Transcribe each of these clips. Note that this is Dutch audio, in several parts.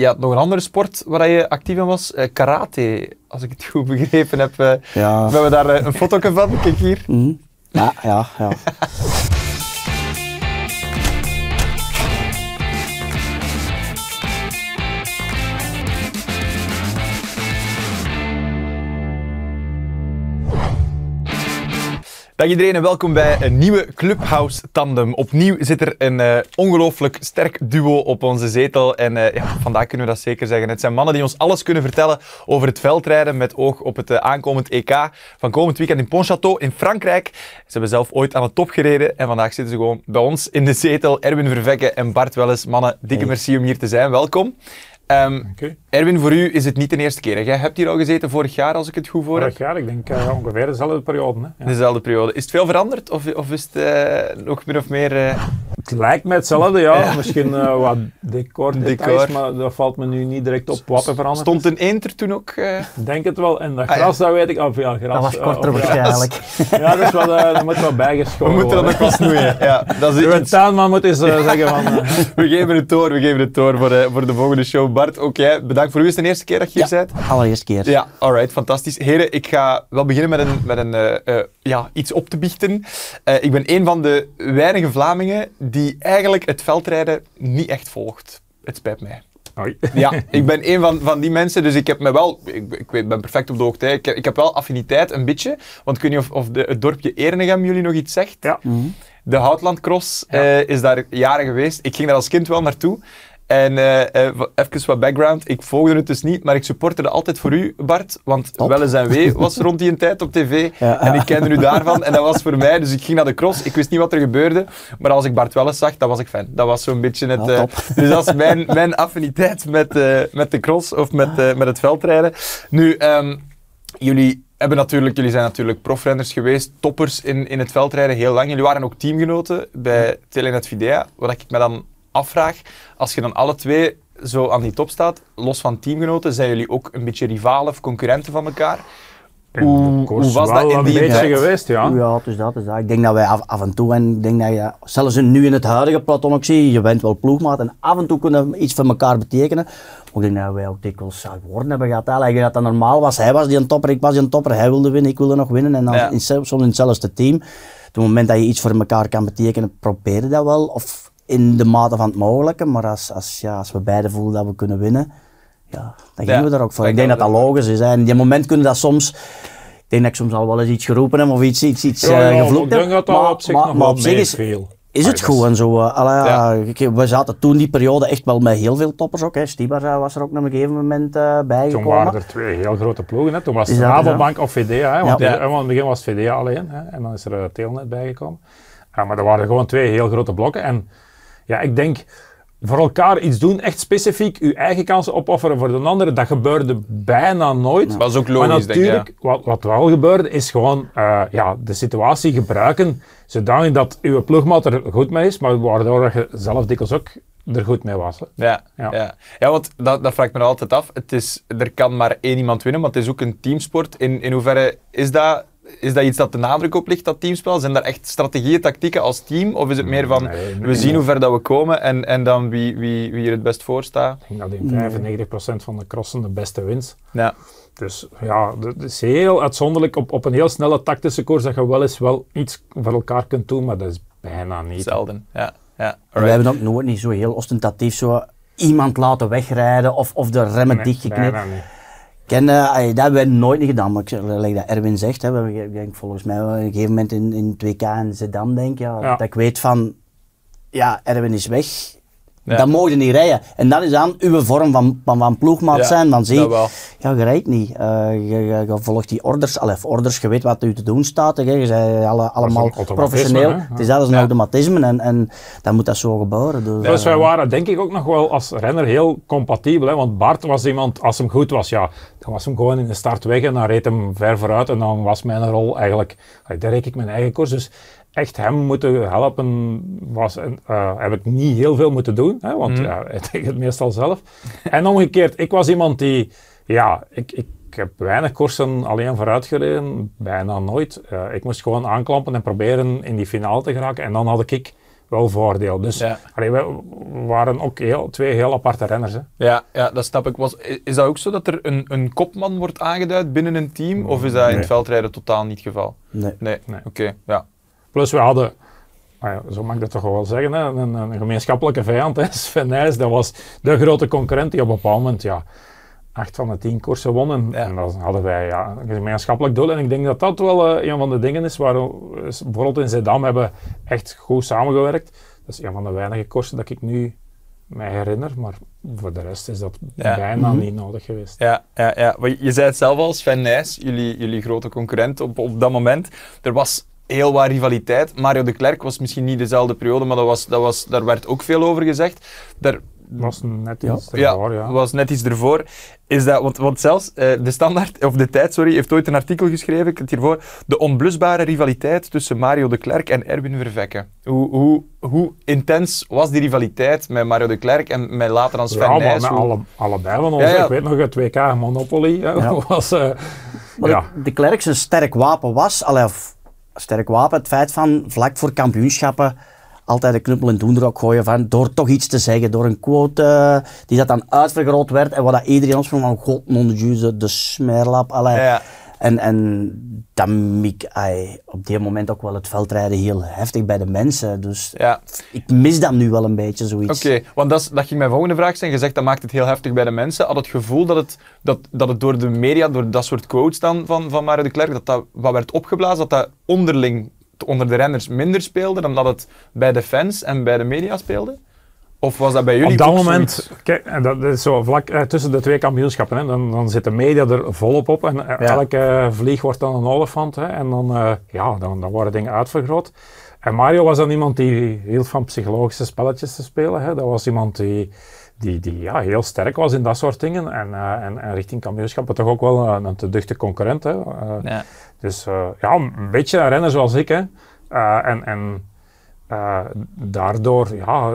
je nog een andere sport waar je actief in was, eh, karate, als ik het goed begrepen heb. Uh, Hebben we daar eh, een foto van? Kijk hier. Hm. Ja, ja, ja. Dag iedereen en welkom bij een nieuwe Clubhouse Tandem. Opnieuw zit er een eh, ongelooflijk sterk duo op onze zetel. En eh, ja, vandaag kunnen we dat zeker zeggen. Het zijn mannen die ons alles kunnen vertellen over het veldrijden. Met oog op het eh, aankomend EK van komend weekend in Pontchâteau in Frankrijk. Ze hebben zelf ooit aan de top gereden. En vandaag zitten ze gewoon bij ons in de zetel. Erwin Vervekke en Bart Welles. Mannen, dikke merci om hier te zijn. Welkom. Ehm, Erwin, voor u is het niet de eerste keer. Jij hebt hier al gezeten vorig jaar, als ik het goed voor vorig heb. jaar, ik denk eh, ongeveer dezelfde periode. Hè? Dezelfde periode. Is het veel veranderd of, of is het uh, ook meer of meer... Eh, het lijkt mij hetzelfde, ja. Misschien eh, wat decor, details, decor. maar dat valt me nu niet direct op wat er veranderd Stond een eenter toen ook? Ik denk het wel. En dat ah, gras, dat weet ik. Of ja, gras, dat was korter waarschijnlijk. Ja, dat, is wat, dat moet wel bijgeschoven We moeten dat nog wel snoeien. ja, dat is iets... moet eens zeggen van... we geven het door, we geven het door voor, voor de volgende show. Bart, ook jij, bedankt bedankt. Voor u is de eerste keer dat je hier bent? allereerste keer. Ja, alright, fantastisch. Heren, ik ga wel beginnen met, een, met een, eh, eh, ja, iets op te biechten. Eh, ik ben een van de weinige Vlamingen die eigenlijk het veldrijden niet echt volgt. Het spijt mij. Hoi. Ja, ik ben een van, van die mensen, dus ik heb me wel, ik, ik ben perfect op de hoogte, ik heb, wel affiniteit, een beetje, want ik weet niet of, of de, het dorpje Ernegem jullie nog iets zegt. Ja. De Houtlandcross ja. is daar jaren geweest. Ik ging daar als kind wel naartoe. En uh, even wat background. Ik volgde het dus niet, maar ik supporterde altijd voor u, Bart. Want wel Welles en Wee was rond die een tijd op tv. En ik kende u daarvan. En dat was voor mij. Dus ik ging naar de cross. Ik wist niet wat er gebeurde. Maar als ik Bart Welles zag, dan was ik fan. Dat was zo'n beetje het... Eh, dus dat is mijn, mijn affiniteit met, met de cross of met, met het veldrijden. Nu, ehm, jullie hebben natuurlijk, jullie zijn natuurlijk profrenners geweest, toppers in, in het veldrijden heel lang. Jullie waren ook teamgenoten bij Telenet Videa, wat ik me dan afvraag, als je dan alle twee zo aan die top staat, los van teamgenoten, zijn jullie ook een beetje rivalen of concurrenten van elkaar? Hoe, was dat in die beetje geweest, ja? Ja, dus dat is dat. Ik denk dat wij af, en toe, en ik denk dat je, zelfs nu in het huidige platon, ik zie, je bent wel ploegmaat en af en toe kunnen we iets voor elkaar betekenen. Maar ik denk dat wij ook dikwijls woorden hebben gehad. Eigenlijk dat dat normaal was. Hij was die een topper, ik was die een topper. Hij wilde winnen, ik wilde nog winnen. En dan ja. in, soms in hetzelfde team. Op het moment dat je iets voor elkaar kan betekenen, probeer dat wel. Of in de mate van het mogelijke. Maar als, als, ja, als we beide voelen dat we kunnen winnen, ja, dan gaan we daar ook voor. Ik denk dat dat logisch is. Hè. En die moment kunnen dat soms. Ik denk dat ik soms al wel eens iets geroepen heb of iets, iets, iets ja, eh, gevloekt heb. Maar, maar, op zich, maar, maar is, veel. is het gewoon en zo. Eh, we zaten toen die periode echt wel met heel veel toppers ook. Hè. Eh, was er ook op een gegeven moment uh, bij Toen waren er twee heel grote ploegen. Hè. Toen was het Rabobank of VDA. Hè. Want, in het begin was VDA alleen. Hè. En dan is er uh, Telnet bijgekomen. maar er waren gewoon twee heel grote blokken. En ja, ik denk voor elkaar iets doen, echt specifiek je eigen kansen opofferen voor de andere, dat gebeurde bijna nooit. Dat was ook logisch, denk ik, ja. wat, wat, wel gebeurde, is gewoon eh, ja, de situatie gebruiken zodanig dat uw ploegmaat er goed mee is, maar waardoor je zelf dikwijls ook er goed mee was. Ja, ja, ja. want dat, dat vraag ik me altijd af. Het is, er kan maar één iemand winnen, want het is ook een teamsport. In, in hoeverre is dat is dat iets dat de nadruk op ligt, dat teamspel? Zijn daar echt strategieën, tactieken als team? Of is het meer van, we zien hoe ver dat we komen en, en dan wie, wie, wie er het best voor staat? Ik denk dat in 95% van de crossen de beste wint. Ja. Dus ja, het is heel uitzonderlijk op, op een heel snelle tactische koers dat je wel eens wel iets voor elkaar kunt doen, maar dat is bijna niet. Zelden, ja. ja. We hebben ook nooit niet zo heel ostentatief zo iemand laten wegrijden of, of de remmen nee, dichtgeknipt. Ken, uh, eh, ben dat hebben we nooit niet gedaan, maar like dat Erwin zegt, hè, we, denk, volgens mij op een gegeven moment in, in 2K in Zedam, denk ja, ja. dat ik weet van, ja, Erwin is weg, ja. Dan mogen niet rijden. En dat is dan uw vorm van, van, ploegmaat zijn. Dan zie je, ja, je rijdt niet. Eh, je, volgt die orders. orders, je weet wat u te doen staat. Hè. Je bent allemaal professioneel. Het is dat is een automatisme en, en dan moet dat zo gebeuren. Dus, dus wij eh. waren denk ik ook nog wel als renner heel compatibel. Hè? Want Bart was iemand, als hem goed was, ja, dan was hem gewoon in de start weg en dan reed hem ver vooruit. En dan was mijn rol eigenlijk, daar reek ik mijn eigen koers. Dus echt hem moeten helpen, was, eh, heb ik niet heel veel moeten doen, hè, want mhm. ja, ik deed het meestal zelf. en omgekeerd, ik was iemand die, ja, ik, ik heb weinig koersen alleen vooruit gereden, bijna nooit. Eh, ik moest gewoon aanklampen en proberen in die finale te geraken en dan had ik wel voordeel. Dus we waren ook heel, twee heel aparte renners. Hè. Ja, ja, dat snap ik. Was, is dat ook zo dat er een, een kopman wordt aangeduid binnen een team? Of is dat in het veldrijden totaal niet het geval? Nee. Nee, oké. ja. Plus we hadden, zo mag ik dat toch wel zeggen, hè, een, een, gemeenschappelijke vijand. Hè. Sven Nijs, dat was de grote concurrent die op een bepaald moment ja, acht van de tien koersen wonnen. En dan hadden wij ja, een gemeenschappelijk doel. En ik denk dat dat wel eh, een van de dingen is waar we bijvoorbeeld in Zeddam hebben echt goed samengewerkt. Dat is een van de weinige koersen dat ik nu mij herinner, maar voor de rest is dat bijna mhm. niet nodig geweest. Ja, ja, ja. Je zei het zelf al, Sven Nijs, jullie, jullie grote concurrent op, op dat moment. Er was heel wat rivaliteit. Mario de Klerk was misschien niet dezelfde periode, maar dat was, dat was, daar werd ook veel over gezegd. Daar, was net iets ja, ervoor, ja. was net iets ervoor. Is dat, want, want zelfs eh, de standaard, of de tijd, sorry, heeft ooit een artikel geschreven, ik het hiervoor, de onblusbare rivaliteit tussen Mario de Klerk en Erwin Vervekke. Hoe, hoe, hoe intens was die rivaliteit met Mario de Klerk en met later dan Sven ja, Hoe... Alle, allebei van ons. Ja, ik weet nog, het WK Monopoly was... Uh, eh, de, de Klerk zijn sterk wapen was, allee, sterk wapen. Het feit van vlak voor kampioenschappen altijd de knuppel doen doenderok gooien van door toch iets te zeggen, door een quote eh, die dat dan uitvergroot werd en wat dat iedereen ons van, god, non de smerlap, allee. En, en dan mik ik op dit moment ook wel het veldrijden heel heftig bij de mensen. Dus ja. ik mis dat nu wel een beetje, zoiets. Oké, want dat, is, dat ging mijn volgende vraag zijn. Je zegt dat maakt het heel heftig bij de mensen. Had het gevoel dat het, dat, dat het door de media, door dat soort quotes dan van, van Mario de Klerk, dat dat wat werd opgeblazen, dat dat onderling onder de renners minder speelde dan dat het bij de fans en bij de media speelde? Of was dat bij jullie Op dat moment, kijk, dat is zo vlak eh, tussen de twee kampioenschappen. Hè, dan, dan zit de media er volop op en eh, elke eh, vlieg wordt dan een olifant. Hè, en dan, eh, ja, dan, dan worden dingen uitvergroot. En Mario was dan iemand die hield van psychologische spelletjes te spelen. Hè. Dat was iemand die, die, die ja, heel sterk was in dat soort dingen. En, uh, en, en, richting kampioenschappen toch ook wel een, te duchte concurrent. Hè. ja. Dus ja, een beetje een zoals ik. Hè. en, en eh, daardoor ja,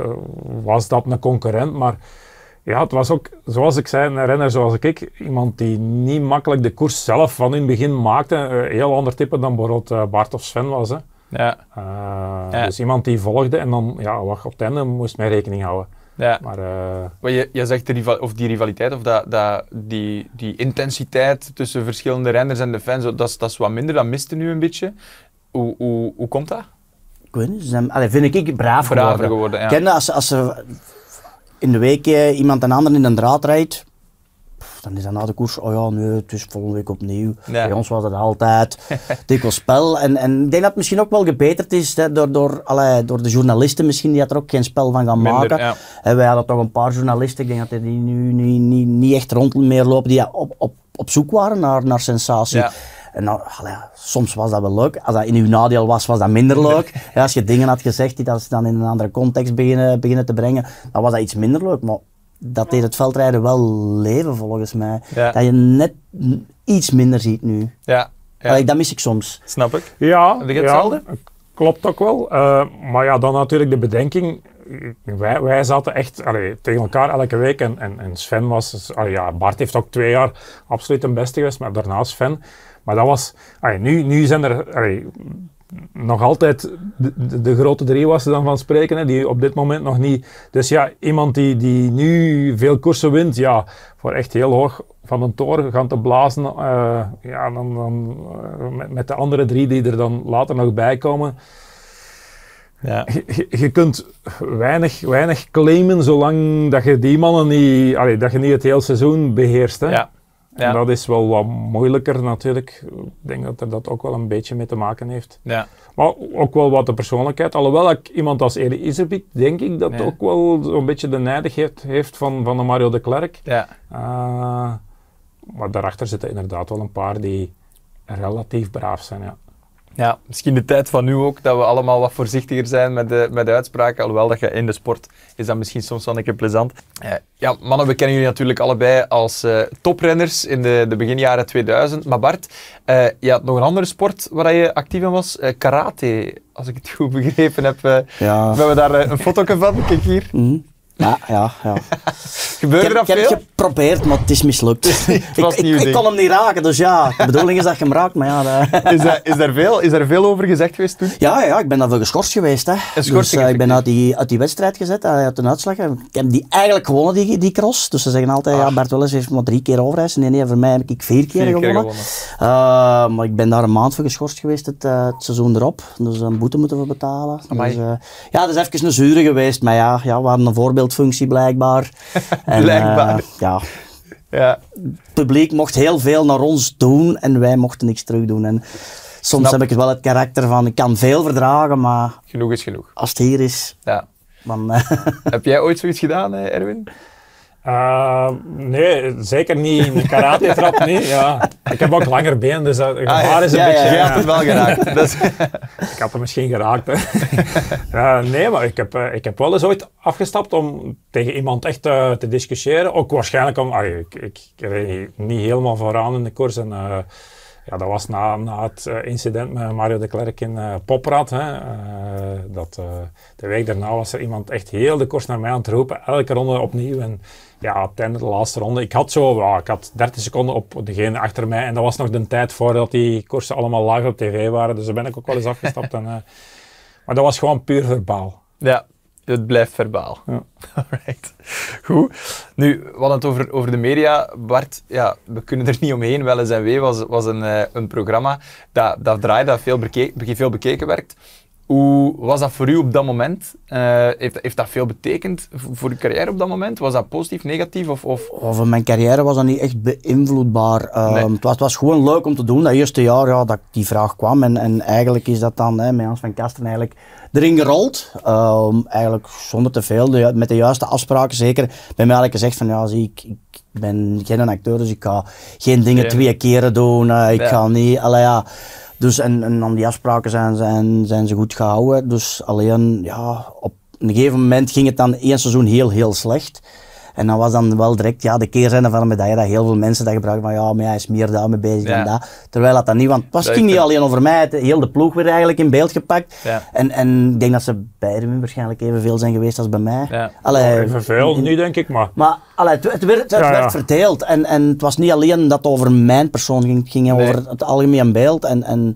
was dat een concurrent, maar ja, het was ook, zoals ik zei, een renner zoals ik, iemand die niet makkelijk de koers zelf van in het begin maakte. heel ander type dan bijvoorbeeld eh, Bart of Sven was. Hè. Eh, ja. Dus iemand die volgde en dan ja, wacht, op het einde moest mij rekening houden. Ja. Maar, je, je zegt de of die rivaliteit of dat, dat, die, die intensiteit tussen verschillende renners en de fans, dat, dat is wat minder, dat miste nu een beetje. Hoe, hoe, hoe komt dat? ik vind ik, ik braaf geworden. ja. Ken, als, als ze in de week eh, iemand een ander in een draad rijdt, dan is dat na de koers, oh ja, nee, het is volgende week opnieuw. Bij ons was het altijd dikwijls spel. En, en ik denk dat het misschien ook wel gebeterd is hè, door, door, allee, door de journalisten misschien, die had er ook geen spel van gaan maken. Ja. En wij hadden toch een paar journalisten, ik denk dat die nu niet, niet, niet echt rond meer lopen, die op, op, op zoek waren naar, naar sensatie. En dan, soms was dat wel leuk. Als dat in uw nadeel was, was dat minder leuk. Ja, als je dingen had gezegd die dat dan in een andere context beginnen, beginnen te brengen, dan was dat iets minder leuk. Maar dat deed het veldrijden wel leven volgens mij. Dat je net iets minder ziet nu. Ja. ja. dat mis ik soms. Snap ik. Ja. hetzelfde? Ja, klopt ook wel. Eh, maar ja, dan natuurlijk de bedenking. Wij, zaten echt allee, tegen elkaar elke week. En, en, Sven was... Allee, ja, Bart heeft ook twee jaar absoluut een beste geweest. Maar daarna Sven... Maar dat was, nu, nu zijn er nog altijd de, de, grote drie was er dan van spreken, hè, die op dit moment nog niet. Dus ja, iemand die, die nu veel koersen wint, ja, voor echt heel hoog van een toren gaan te blazen, eh, ja, dan, dan eh, met, de andere drie die er dan later nog bij komen. Ja. Je, je, kunt weinig, weinig claimen zolang dat je die mannen niet, dat je niet het hele seizoen beheerst. Hè? Ja. Ja. dat is wel wat moeilijker natuurlijk. Ik denk dat er dat ook wel een beetje mee te maken heeft. Ja. Maar ook wel wat de persoonlijkheid. Alhoewel ik iemand als Eri Iserbeek, denk ik dat ook wel een beetje de nijdigheid heeft van, van de Mario de Klerk. Ja. Uh, maar daarachter zitten inderdaad wel een paar die relatief braaf zijn. Ja. Ja, misschien de tijd van nu ook, dat we allemaal wat voorzichtiger zijn met de, met uitspraken. Alhoewel dat je in de sport, is dat misschien soms wel een keer plezant. Eh, ja, mannen, we kennen jullie natuurlijk allebei als eh, toprenners in de, de beginjaren 2000. Maar Bart, uh, je had nog een andere sport waar je actief in was. karate, als ik het goed begrepen heb. Hebben we daar een foto van? Kijk hier. Mm-hmm. Ja, ja, ja. Gebeurde dat veel? Ik heb het geprobeerd, maar het is mislukt. ik, ik, kon hem niet raken, dus ja. De bedoeling is dat je hem raakt, maar ja... Dat... is, dat, is, daar veel, is daar veel over gezegd geweest toen? Ja, ja ik ben daarvoor geschorst geweest. Hè. Dus, eh, ik ben uit die, uit die wedstrijd gezet, eh, uit een uitslag. Ik heb die eigenlijk gewonnen, die, die cross. Dus ze zeggen altijd, ja, Bart Welles heeft maar drie keer overreis. Nee, nee, voor mij heb ik vier keer gewonnen. Eh, maar ik ben daar een maand voor geschorst geweest, het, het seizoen erop. Dus een boete moeten we betalen. Dus, ja, dat is even een zure geweest. Maar ja, ja we hadden een voorbeeld functie blijkbaar. blijkbaar. Eh, ja. ja. Het publiek mocht heel veel naar ons doen en wij mochten niks terug doen. En soms heb ik wel het karakter van ik kan veel verdragen, maar... Genoeg is genoeg. Als het hier is, ja. dan... Eh, heb jij ooit zoiets gedaan, eh, Erwin? Eh, nee, zeker niet in karate trap, niet. Ja. Ik heb ook langer been, dus dat ah, gevaar is een ja, beetje... Ja, je hebt het wel geraakt. ik had het misschien geraakt, eh, nee, maar ik heb, eh, ik heb wel eens ooit afgestapt om tegen iemand echt te discussiëren. Ook waarschijnlijk om... ik, ik, ik reed niet helemaal vooraan in de koers en ja, dat was na, na het eh, incident met Mario de Klerk in uh, Poprad. Hè, eh, dat, de week daarna was er iemand echt heel de koers naar mij aan het roepen. Elke ronde opnieuw. En ja, op het einde, de laatste ronde. Ik had zo, ik had 30 seconden op degene achter mij. En dat was nog de tijd voordat die koersen allemaal live op tv waren. Dus daar ben ik ook wel eens afgestapt. en, maar dat was gewoon puur verbaal. Ja, het blijft verbaal. Ja. Alright. Goed. Nu, we hadden het over, over de media. Bart, ja, we kunnen er niet omheen. Wel en wee was, was een, eh, een programma dat, dat draait, dat veel, bekeken, veel bekeken werkt. Hoe was dat voor u op dat moment? Eh, heeft, heeft dat veel betekend voor uw carrière op dat moment? Was dat positief, negatief? Of, of? Over oh, mijn carrière was dat niet echt beïnvloedbaar. Ehm, het, was, het, was, gewoon leuk om te doen. Dat eerste jaar ja, dat die vraag kwam. En, en eigenlijk is dat dan hè, met Hans van Kasten eigenlijk erin gerold. Ehm, eigenlijk zonder te veel, met de juiste afspraken zeker. Bij mij had ik gezegd van ja, zie ik, ik ben geen acteur, dus ik ga geen dingen twee keren doen. Eh, ik kan ga niet, allee, ja dus en, en aan die afspraken zijn, zijn, zijn ze goed gehouden. Dus alleen ja, op een gegeven moment ging het dan één seizoen heel, heel slecht. En dat was dan wel direct ja, de keerzijde van een medaille, dat heel veel mensen dat gebruiken van ja, maar hij is meer daarmee bezig dan dat. Terwijl dat dan niet, want het was, ging niet alleen over mij, heel de ploeg werd eigenlijk in beeld gepakt. En, en ik denk dat ze beiden waarschijnlijk evenveel zijn geweest als bij mij. Ja. Allee, evenveel, nu denk ik maar. Maar allee, het, werd, het werd verdeeld en, en het was niet alleen dat het over mijn persoon ging, het ging over het, het algemeen beeld. En, en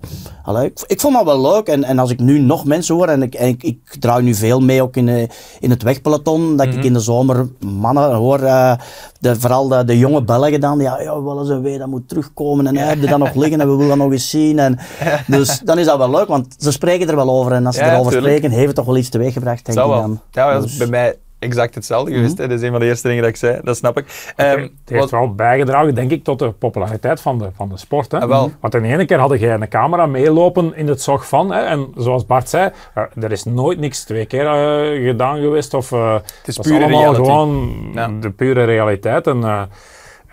ik, ik, vond dat wel leuk en, en als ik nu nog mensen hoor en ik, en ik, draai nu veel mee ook in, eh, in het wegpeloton, dat ik mhm. in de zomer mannen hoor eh, de, vooral de, de, jonge Belgen dan, ah, ja, ja wel eens een wee, dat moet terugkomen en hij heeft dan nog liggen en we willen dat nog eens zien. En, dus dan is dat wel leuk, want ze spreken er wel over en als ze ja, erover tuurlijk. spreken, heeft het toch wel iets teweeggebracht, denk ik wel. Ja, dus bij mij exact hetzelfde geweest. Mhm. hè? Dat is een van de eerste dingen dat ik zei, dat snap ik. Ehm, het, heeft wat... wel bijgedragen, denk ik, tot de populariteit van de, van de sport. Hè? Ah, Want in de ene keer hadden jij een camera meelopen in het zog van. Hè? En zoals Bart zei, eh, er is nooit niks twee keer eh, gedaan geweest. Of, eh, het is, puur allemaal gewoon de pure realiteit. En,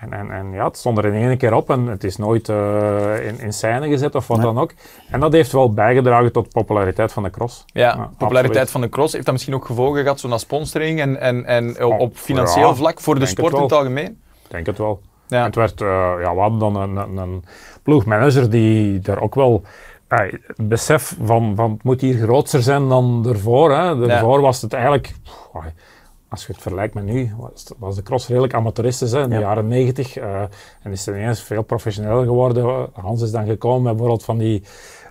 en, en, en ja, het stond er in één keer op en het is nooit eh, in, in scène gezet of wat dan ook. En dat heeft wel bijgedragen tot populariteit van de cross. Ja, ja populariteit van de cross. Heeft dat misschien ook gevolgen gehad zo naar sponsoring en, en, en op, oh, financieel vlak voor de sport in het algemeen? Ik denk het wel. Ja. Het werd, eh, ja, we hadden dan een, een, ploegmanager die daar ook wel eh, besef van, van het moet hier groter zijn dan ervoor. Hè. Daarvoor was het eigenlijk als je het vergelijkt met nu, was, was de cross redelijk amateuristisch hè, in de jaren 90. Eh, en is het ineens veel professioneler geworden. Hans is dan gekomen met bijvoorbeeld van die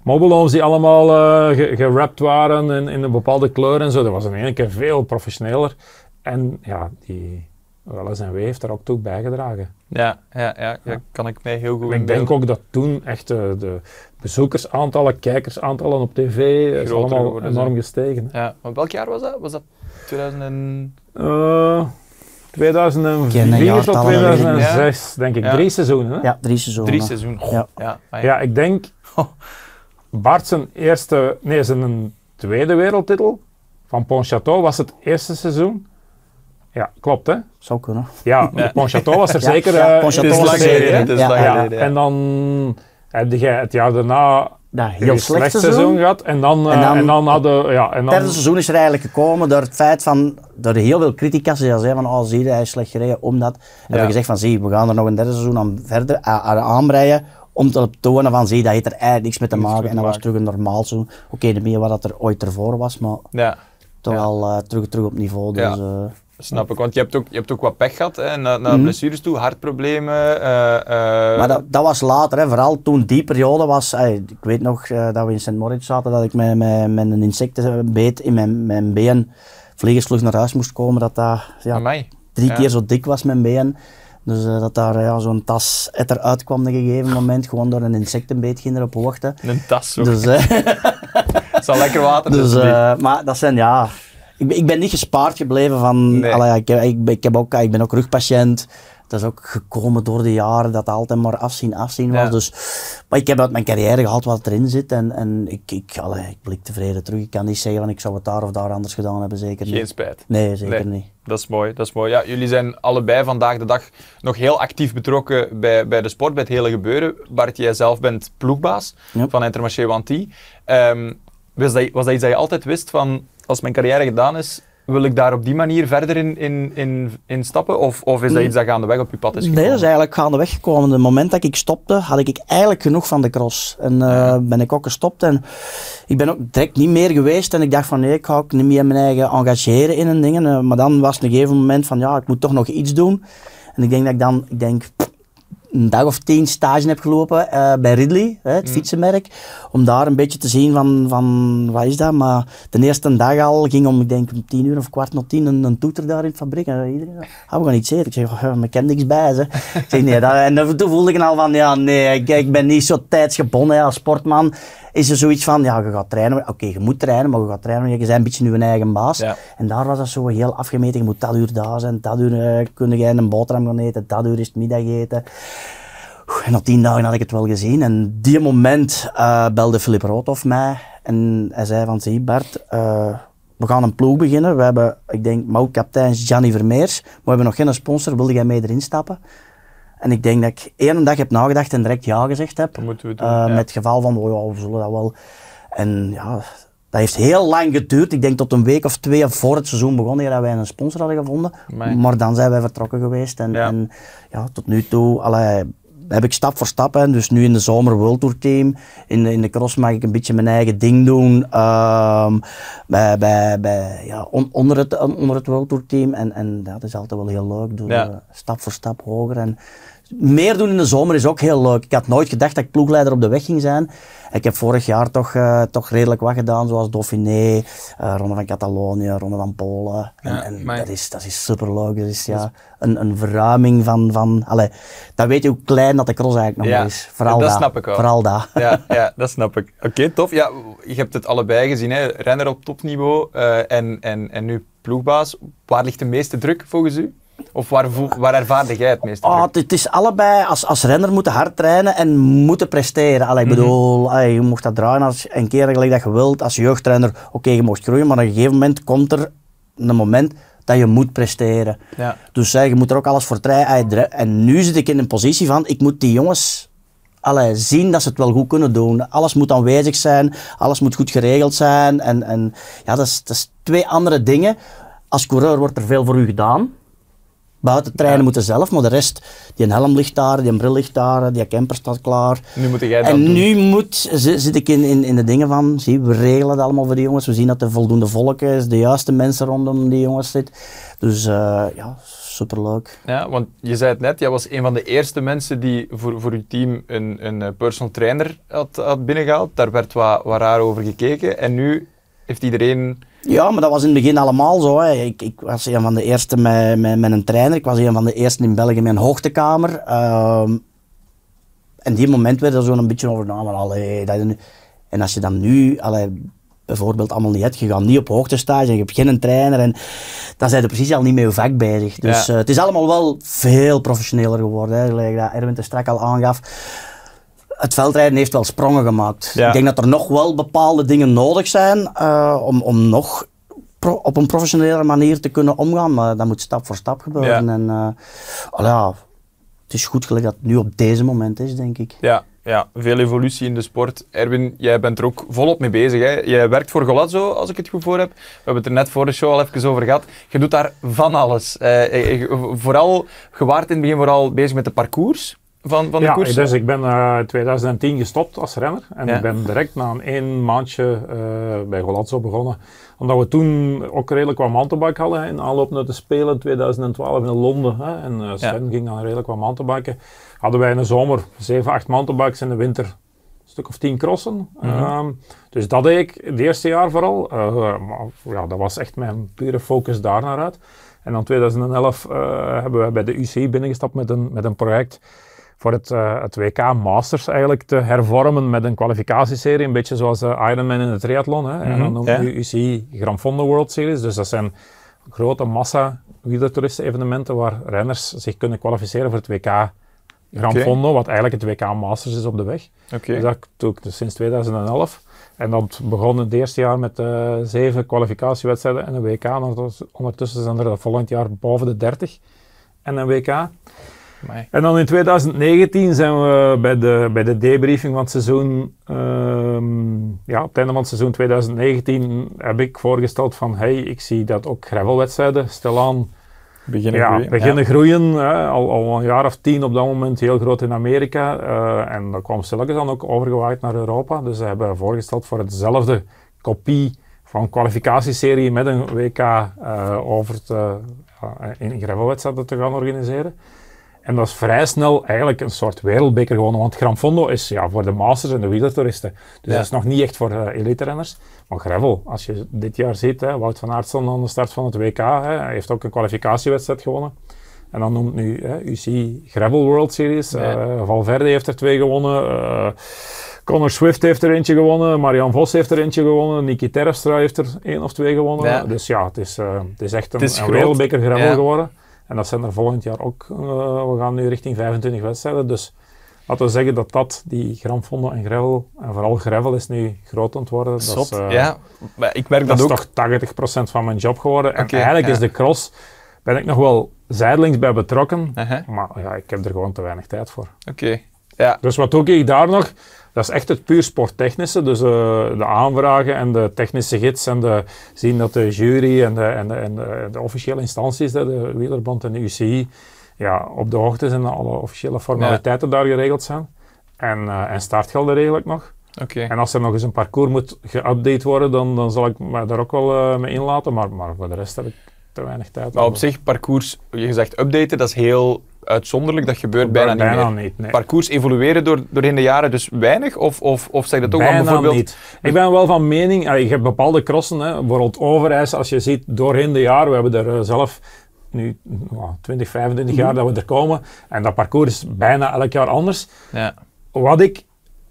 homes die allemaal uh, gerapt waren in, in, een bepaalde kleur en zo. Dat was in één keer veel professioneler. En ja, die wel en heeft daar ook toe bijgedragen. Ja, ja, ja, kan ik mij heel goed Ik denk ook dat toen echt de, eh, de bezoekersaantallen, kijkersaantallen op tv, is allemaal enorm gestegen. Ja, maar welk jaar was dat? Was dat 2000 uh, 2004 tot 2006, denk ik. Drie seizoenen, hè? Ja, drie seizoenen. Drie seizoenen. Ja. Ja, ja, ik denk Bart zijn eerste, nee, zijn tweede wereldtitel van Pontchâteau was het eerste seizoen. Ja, klopt hè? Zou kunnen. Ja, ja. Pontchâteau was er zeker. Ja, uh, eh, Pontchâteau was En dan heb jij het jaar daarna dat heel slecht, slecht seizoen. seizoen gehad. En dan, en eh, dan, en dan hadden... Ja, en dan... Derde seizoen is er eigenlijk gekomen door het feit van... Door heel veel criticas die zeiden van... Oh, zie je, hij is slecht gereden, omdat... Hebben gezegd van, zie, we gaan er nog een derde seizoen aan verder aan aanbreien. Om te tonen van, zie, dat heeft er eigenlijk niks mee te maken. en dan was terug een normaal seizoen. Oké, okay, de meer wat dat er ooit ervoor was, maar... Ja. Toch al uh, eh, terug, terug op niveau. Dus, uh, Snap ik, want je hebt ook, je hebt ook wat pech gehad hè, na, na mhm. blessures toe, hartproblemen. Eh, eh. Maar dat, dat was later, hè. vooral toen die periode was. Eh, ik weet nog dat we in St. Moritz zaten, dat ik met, met, een insectenbeet in mijn, mijn been vliegersvlug naar huis moest komen. Dat dat ja, drie keer zo dik was, mijn been. Dus dat daar ja, zo'n tas eruit kwam op een gegeven moment, gewoon door een insectenbeet ging op hoogte. Een tas, zo. Dus, Het zal lekker water dus, dus. maar dat zijn ja, ik, ben, ik ben niet gespaard gebleven van. Nee. ik, ik, ik, heb ook, ik ben ook rugpatiënt. Dat is ook gekomen door de jaren dat altijd maar afzien, afzien was. Dus, maar ik heb uit mijn carrière gehad wat erin zit. En, en ik, ik, ik blik tevreden terug. Ik kan niet zeggen van ik zou het daar of daar anders gedaan hebben. Zeker niet. Geen spijt. Nee, zeker niet. Dat is mooi, dat is mooi. Ja, jullie zijn allebei vandaag de dag nog heel actief betrokken bij, bij de sport, bij het hele gebeuren. Bart, jij zelf bent ploegbaas van Intermarché Wanty. Um, was, dat, was dat iets dat je altijd wist van als mijn carrière gedaan is, wil ik daar op die manier verder in, in, in, in stappen? Of, of is dat iets dat gaandeweg op je pad is gekomen? Nee, dat is eigenlijk gaandeweg gekomen. Het moment dat ik stopte, had ik eigenlijk genoeg van de cross. En eh, ben ik ook gestopt. En ik ben ook direct niet meer geweest. En ik dacht van nee, ik ga ook niet meer mijn eigen engageren in en dingen. Eh. maar dan was het een gegeven moment van ja, ik moet toch nog iets doen. En ik denk dat ik dan, ik denk, een dag of tien stage heb gelopen eh, bij Ridley, hè, het mm. fietsenmerk. Om daar een beetje te zien van, van wat is dat. Maar de eerste dag al ging om, ik denk om tien uur of kwart na tien een, toeter daar in de fabriek. En iedereen zei, ah, we gaan iets eten. Ik zeg, oh, ik ken niks bij. ze. nee, en toen voelde ik al van, ja nee, ik, ben niet zo tijdsgebonden als sportman. Is er zoiets van, ja, je gaat trainen. Oké, je moet trainen, maar je gaat trainen. Je bent een beetje een eigen baas. En daar was dat zo heel afgemeten. Je moet dat uur daar zijn, dat uur uh, kun je een boterham gaan eten, dat uur is het middageten. En na tien dagen had ik het wel gezien. En die moment uh, belde Filip Roodhoff mij en hij zei van, zie Bart, eh, we gaan een ploeg beginnen. We hebben, ik denk, mouw kapitein Gianni Vermeers. Maar we hebben nog geen sponsor. Wilde jij mee erin stappen? En ik denk dat ik één dag heb nagedacht en direct ja gezegd heb. Dat moeten we doen, eh, Met het geval van, oh ja, we zullen dat wel. En ja, dat heeft heel lang geduurd. Ik denk tot een week of twee voor het seizoen begon, eer dat wij een sponsor hadden gevonden. Maar dan zijn wij vertrokken geweest. En ja, en, ja tot nu toe, allerlei heb ik stap voor stap. Hè. Dus nu in de zomer World Tour team. In de, in de cross mag ik een beetje mijn eigen ding doen. Ehm, bij, bij, bij, ja, onder, het, onder het World Tour team. En, en dat is altijd wel heel leuk. doen eh, stap voor stap hoger. En meer doen in de zomer is ook heel leuk. Ik had nooit gedacht dat ik ploegleider op de weg ging zijn. Ik heb vorig jaar toch, eh, toch redelijk wat gedaan, zoals Dauphiné, uh, Ronde van Catalonië, Ronde van Polen. En, ja, en maar... dat, is, dat is superleuk. Dat is ja, een, een verruiming van... van allee, dan weet je hoe klein dat de cross eigenlijk nog ja, is. Vooral dat, dat snap ik wel. Vooral dat. Ja, ja, dat snap ik. Oké, tof. Ja, je hebt het allebei gezien, hè. renner op topniveau eh, en, en, en nu ploegbaas. Waar ligt de meeste druk volgens u? Of waar, waar ervaarde jij het meest? oh, ah, Het is allebei, als, als renner je hard trainen en moeten presteren. Allee, ik mhm. bedoel, je mocht dat draaien als, een keer, gelijk dat je wilt. Als jeugdtrainer, oké, je mocht groeien, maar op een gegeven moment komt er een moment dat je moet presteren. Ja. Dus zeg, je moet er ook alles voor trainen. En nu zit ik in een positie van, ik moet die jongens allee, zien dat ze het wel goed kunnen doen. Alles moet aanwezig zijn, alles moet goed geregeld zijn. En, en ja, dat is, dat is twee andere dingen. Als coureur wordt er veel voor u gedaan. Buitentreinen ja. moeten zelf, maar de rest, die helm ligt daar, die bril ligt daar, die camper staat klaar. Nu moet jij dat En nu moet, zit ik in, in, in de dingen van, zie, we regelen het allemaal voor die jongens, we zien dat er voldoende volk is, de juiste mensen rondom die jongens zitten. Dus eh, ja, superleuk. Ja, want je zei het net, jij was een van de eerste mensen die voor, voor je team een, een eh, personal trainer had, had binnengehaald. Daar werd wat, wat raar over gekeken en nu heeft iedereen ja, maar dat was in het begin allemaal zo. Hè. Ik, ik, was een van de eerste met, met, een trainer. Ik was een van de eerste in België met een hoogtekamer. In ehm, en die moment werd er zo een beetje over, En als je dan nu, allee, bijvoorbeeld allemaal niet hebt. gegaan, niet op hoogtestage en je hebt geen trainer. En dan zijn ze precies al niet met je vak bezig. Dus eh, het is allemaal wel veel professioneler geworden. Hè. Gelijk dat Erwin te strak al aangaf het veldrijden heeft wel sprongen gemaakt. Ik denk dat er nog wel bepaalde dingen nodig zijn eh, om, om nog op een professionele manier te kunnen omgaan, maar dat moet stap voor stap gebeuren. En eh, ja, het is goed gelukt dat het nu op deze moment is, denk ik. Ja, ja, veel evolutie in de sport. Erwin, jij bent er ook volop mee bezig. Hè? Jij werkt voor Golazzo, als ik het goed voor heb. We hebben het er net voor de show al even over gehad. Je doet daar van alles. Eh, vooral, je waart in het begin vooral bezig met de parcours van, van de ja, dus ik ben eh, in 2010 gestopt als renner. En ik ben direct na een maandje eh, bij Golazzo begonnen. Omdat we toen ook redelijk wat mountainbike hadden. In aanloop naar de Spelen 2012 in Londen. Hè, en uh, Sven ging dan redelijk wat mountainbiken. Hadden wij in de zomer 7, 8 mountainbikes. In de winter een stuk of 10 crossen. Mhm. Ehm, dus dat deed ik het eerste jaar vooral. Maar, ja, dat was echt mijn pure focus daar naar uit. En dan 2011 hebben we bij de UCI binnengestapt met een, met een project voor het, eh, het, WK Masters eigenlijk te hervormen met een kwalificatieserie. Een beetje zoals uh, eh, Ironman in de triathlon. Hè? En dan mhm, noemen we UCI Grand Fondo World Series. Dus dat zijn grote massa wielertoeristen evenementen waar renners zich kunnen kwalificeren voor het WK Grand okay. Fondo. Wat eigenlijk het WK Masters is op de weg. Dus dat doe ik dus sinds 2011. En dat begon het eerste jaar met eh, zeven kwalificatiewedstrijden en een WK. En ondertussen zijn er volgend jaar boven de 30 en een WK. En dan in 2019 zijn we bij de, bij de debriefing van het seizoen, ehm, ja, op het einde van het seizoen 2019 heb ik voorgesteld van, hey, ik zie dat ook gravelwedstrijden stilaan beginnen groeien. Beginnen groeien hè, al, al een jaar of tien op dat moment, heel groot in Amerika. Eh, en dat kwam stilletjes dan ook overgewaaid naar Europa. Dus ze hebben voorgesteld voor hetzelfde kopie van kwalificatieserie met een WK eh, over het, in gravelwedstrijden te gaan organiseren. En dat is vrij snel eigenlijk een soort wereldbeker gewonnen. Want Gran Fondo is ja, voor de masters en de wielertoeristen. Dus dat is nog niet echt voor uh, eh, elite-renners. Maar gravel, als je dit jaar ziet, Wout van Aert aan de start van het WK. Hè, hij heeft ook een kwalificatiewedstrijd gewonnen. En dan noemt nu hè, UC Gravel World Series. Ja. Uh, Valverde heeft er twee gewonnen. Uh, eh, Connor Swift heeft er eentje gewonnen. Marian Vos heeft er eentje gewonnen. Niki Terpstra heeft er één of twee gewonnen. Dus ja, het is, het is echt een, een wereldbeker gravel geworden. En dat zijn er volgend jaar ook. Eh, we gaan nu richting 25 wedstrijden. Dus laten we zeggen dat dat, die gramfonden en gravel, en vooral gravel is nu groot ontworden. Zot, dat is, eh, ja. ik merk dat, dat is toch 80% van mijn job geworden. en eigenlijk is de cross, ben ik nog wel zijdelings bij betrokken. Maar ja, ik heb er gewoon te weinig tijd voor. Oké. Ja. Dus wat ook ik daar nog, dat is echt het puur sporttechnische. Dus eh, de aanvragen en de technische gids en de, zien dat de jury en de, en de, en de, officiële instanties, de Wielerbond en de UCI, ja, op de hoogte zijn dat alle officiële formaliteiten daar geregeld zijn. En, uh, en startgelden eigenlijk nog. Okay. En als er nog eens een parcours moet geüpdate worden, dan, dan zal ik me daar ook wel eh, mee inlaten. Maar, maar voor de rest heb ik weinig tijd Maar op zich, parcours, je zegt updaten, dat is heel uitzonderlijk. Dat gebeurt dat bijna, bijna, niet. Parcours evolueren door, doorheen de jaren dus weinig? Of, of, of zeg dat ook bijna al bijvoorbeeld... niet. Ik ben wel van mening, je hebt bepaalde crossen, hè, bijvoorbeeld Overijs, als je ziet doorheen de jaren, we hebben er eh, zelf nu 20, nou, 25 jaar mhm. dat we er komen en dat parcours is bijna elk jaar anders. Ja. Wat ik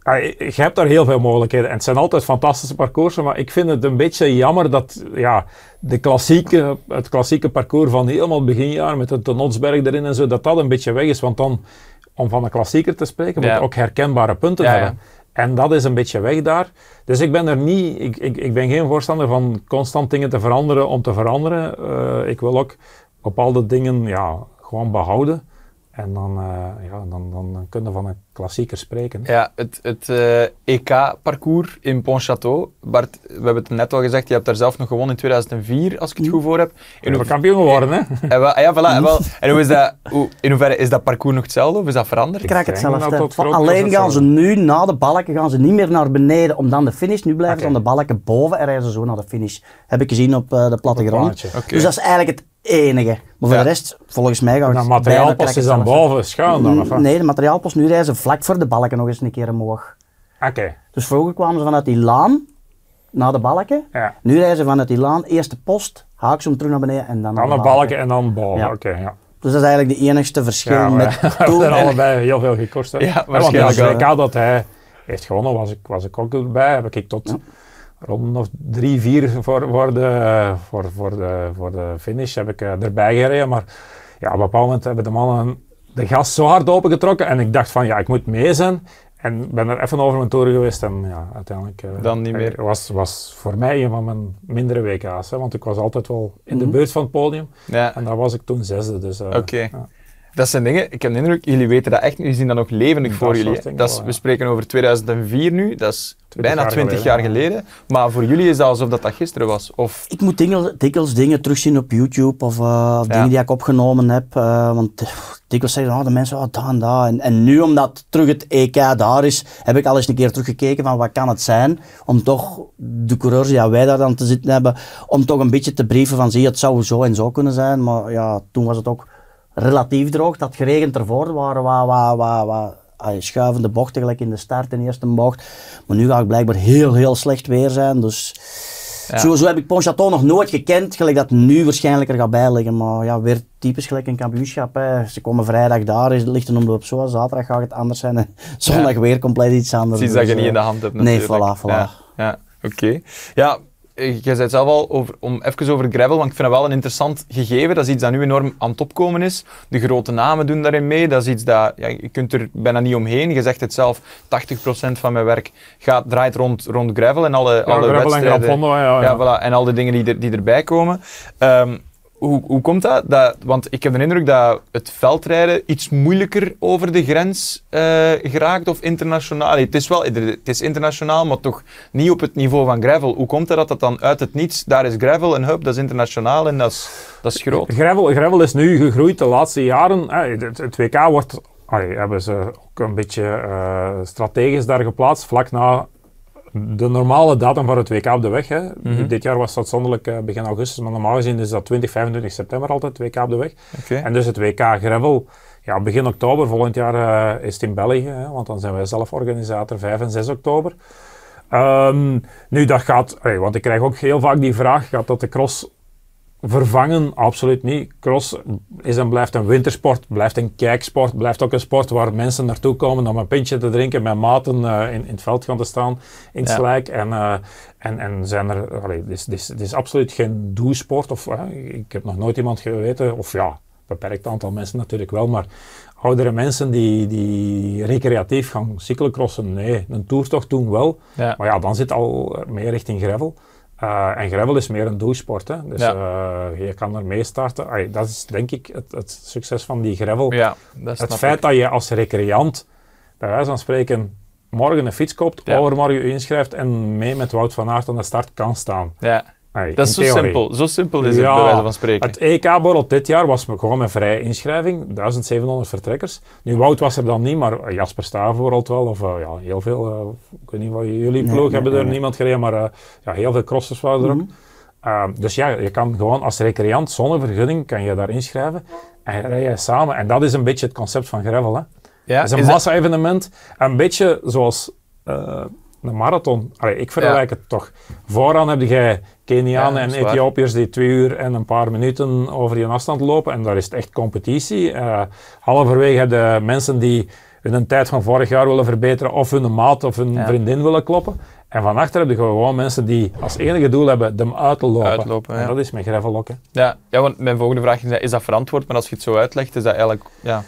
Ah, je hebt daar heel veel mogelijkheden. En het zijn altijd fantastische parcoursen, maar ik vind het een beetje jammer dat ja, de klassieke, het klassieke parcours van helemaal beginjaar met de Tenotsberg erin en zo, dat dat een beetje weg is. Want dan, om van een klassieker te spreken, moet je ook herkenbare punten hebben. En dat is een beetje weg daar. Dus ik ben er niet, ik, ik, ik ben geen voorstander van constant dingen te veranderen om te veranderen. Eh, ik wil ook bepaalde dingen ja, gewoon behouden. En dan, uh, ja, dan, dan kunnen van een klassieker spreken. Ja, het, het EK-parcours eh, e in Pontchâteau. Bart, we hebben het net al gezegd, je hebt daar zelf nog gewonnen in 2004, als ik het goed voor heb. In we kampioen geworden, hè? Eh, en, ja, wel, en hoe is dat, hoe, in hoeverre is dat parcours nog hetzelfde of is dat veranderd? Ik krijg hetzelfde. alleen gaan ze nu, na de balken, gaan ze niet meer naar beneden om dan de finish. Nu blijven ze aan de balken boven en rijden ze zo naar de finish. Heb ik gezien op uh, de plattegrond. Okay. Dus dat is eigenlijk het enige. Maar voor de rest, volgens mij gaan we... De materiaalpost is dan boven schuin dan? Of? Nee, de materiaalpost, nu reizen vlak voor de balken nog eens een keer omhoog. Oké. Dus vroeger kwamen ze vanuit die laan naar de balken. Ja. Nu rijden ze vanuit die laan, eerste post, haak ze hem terug naar beneden en dan, naar de balken. balken en dan boven. Ja. Oké, ja. Dus dat is eigenlijk de enigste verschil ja, met toen. allebei heel veel gekost. Hè? Ja, waarschijnlijk Want als dat hij heeft gewonnen, was ik, was ik ook erbij. Heb ik tot rond nog drie, vier voor, de, voor, voor, de, voor de finish heb ik eh, erbij gereden. Maar ja, op een bepaald moment hebben de mannen de gas zo hard opengetrokken en ik dacht van ja, ik moet mee zijn. En ben er even over mijn toren geweest en ja, uiteindelijk eh, Dan niet meer. Was, was voor mij een van mijn mindere WK's. Hè, want ik was altijd wel in de mhm. buurt van het podium. Ja. En daar was ik toen zesde. Dus, eh, Oké. Dat zijn dingen, ik heb de indruk, jullie weten dat echt, jullie zien dat nog levendig voor jullie. Dat is, we spreken over 2004 nu, dat is bijna 20 jaar geleden, Maar voor jullie is dat alsof dat, dat gisteren was. Of... Ik moet dikwijls, dingen terugzien op YouTube of, eh, dingen die ik opgenomen heb. Eh, want dikwijls zeggen oh, de mensen, oh, daar en daar. En, nu, omdat terug het EK daar is, heb ik al eens een keer teruggekeken van wat kan het zijn. Om toch de coureurs die wij daar dan te zitten hebben, om toch een beetje te brieven van zie, het zou zo en zo kunnen zijn. Maar ja, toen was het ook relatief droog. Dat geregend ervoor waren wa wa wa wa, schuivende bochten, gelijk in de start en eerste bocht. Maar nu ga ik blijkbaar heel, heel slecht weer zijn. Dus ja. heb ik Ponchaton nog nooit gekend, gelijk dat nu waarschijnlijk er gaat bijliggen. Maar ja, weer typisch gelijk een kampioenschap. Hè. Ze komen vrijdag daar, is het ligt een omloop zo. Zaterdag gaat het anders zijn en zondag weer compleet iets anders. Precies dat je dus, niet eh, in de hand hebt natuurlijk. Nee, voilà, voilà. Ja, oké. Ja, je zei het zelf al, over, om even over gravel, want ik vind dat wel een interessant gegeven. Dat is iets dat nu enorm aan het opkomen is. De grote namen doen daarin mee. Dat is iets dat, ja, je kunt er bijna niet omheen. Je zegt het zelf, 80% van mijn werk gaat, draait rond, rond gravel en alle, ja, alle wedstrijden. En, ja, ja. en al de dingen die, die erbij komen. Ehm, hoe, hoe komt dat? dat? Want ik heb de indruk dat het veldrijden iets moeilijker over de grens eh, geraakt of internationaal. het, is wel, het is internationaal, maar toch niet op het niveau van gravel. Hoe komt dat dat, dat dan uit het niets, daar is gravel en hub, dat is internationaal en dat is, dat is groot? Gravel, gravel is nu gegroeid de laatste jaren. Eh, het, WK wordt, hebben ze ook een beetje eh, strategisch daar geplaatst, vlak na de normale datum voor het WK op de weg. Hè. Mhm. Dit jaar was dat zonderlijk eh, begin augustus, maar normaal gezien is dat 20, 25 september altijd WK op de weg. En dus het WK Gravel, ja, begin oktober volgend jaar eh, is het in België, hè, want dan zijn wij zelf organisator 5 en 6 oktober. Ehm, nu, dat gaat, want ik krijg ook heel vaak die vraag: gaat dat de cross vervangen? Absoluut niet. Cross is en blijft een wintersport, blijft een kijksport, blijft ook een sport waar mensen naartoe komen om een pintje te drinken, met maten uh, in, in, het veld gaan te staan, in slijk. En, eh, en, en zijn er, allee, is, is, absoluut geen doesport. Of, eh, ik heb nog nooit iemand geweten, of ja, beperkt aantal mensen natuurlijk wel, maar oudere mensen die, die recreatief gaan cyclocrossen, nee. Een toertocht doen wel, maar ja, dan zit al meer richting gravel. Eh, en gravel is meer een doelsport. Hè? Dus eh, je kan mee starten. dat is denk ik het, het succes van die gravel. Ja, het feit dat je als recreant, bij wijze van spreken, morgen een fiets koopt, overmorgen je inschrijft en mee met Wout van Aert aan de start kan staan. Ja dat is zo simpel. Zo simpel is het bij wijze van spreken. Het EK-borrel dit jaar was gewoon met vrije inschrijving. 1700 vertrekkers. Nu, Wout was er dan niet, maar Jasper Staven bijvoorbeeld wel. Of eh, ja, heel veel. Eh, ik weet niet wat jullie ploeg hebben er niemand gereden, maar eh, ja, heel veel crossers waren er ook. Mhm. Ehm, dus ja, je kan gewoon als recreant zonder vergunning kan je daar inschrijven. En rij je samen. En dat is een beetje het concept van gravel. Hè? Ja, is een massa-evenement. Een beetje zoals een marathon. ik vergelijk het toch. Vooraan heb je Kenianen en Ethiopiërs die twee uur en een paar minuten over je afstand lopen. En daar is het echt competitie. Uh, halverwege heb je mensen die hun tijd van vorig jaar willen verbeteren. Of hun maat of hun vriendin willen kloppen. En van achter heb je gewoon mensen die als enige doel hebben hem uit te lopen. Uitlopen, En dat is met gravel Ja. ja, want mijn volgende vraag is, is dat verantwoord? Maar als je het zo uitlegt, is dat eigenlijk... Ja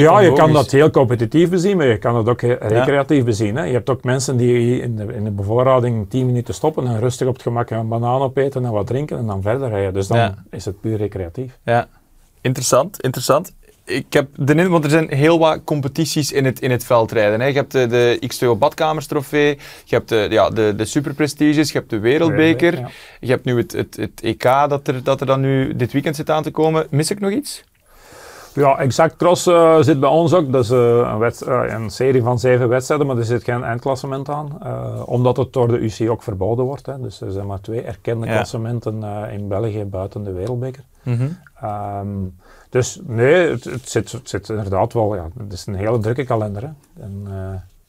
ja, je kan dat heel competitief bezien, maar je kan het ook recreatief bezien. Hè. Je hebt ook mensen die in de, in de bevoorrading 10 minuten stoppen en rustig op het gemak een banaan opeten en wat drinken en dan verder rijden. Dus dan is het puur recreatief. Ja, interessant, interessant. Ik heb de want er zijn heel wat competities in het, in het veldrijden. Hè. Je hebt de, de X2O trofee, je hebt de, ja, de, de superprestigies, je hebt de Wereldbeker, je hebt nu het, het, het EK dat er, dat er dan nu dit weekend zit aan te komen. Mis ik nog iets? Ja, exact cross eh, zit bij ons ook. Dat is eh, eh, een, serie van zeven wedstrijden, maar er zit geen eindklassement aan. omdat het door de UC ook verboden wordt. Hè. Dus er zijn maar twee erkende klassementen in België buiten de wereldbeker. Mhm. Ehm, dus nee, het, zit, het, zit, inderdaad wel. Ja, het is een hele drukke kalender. En,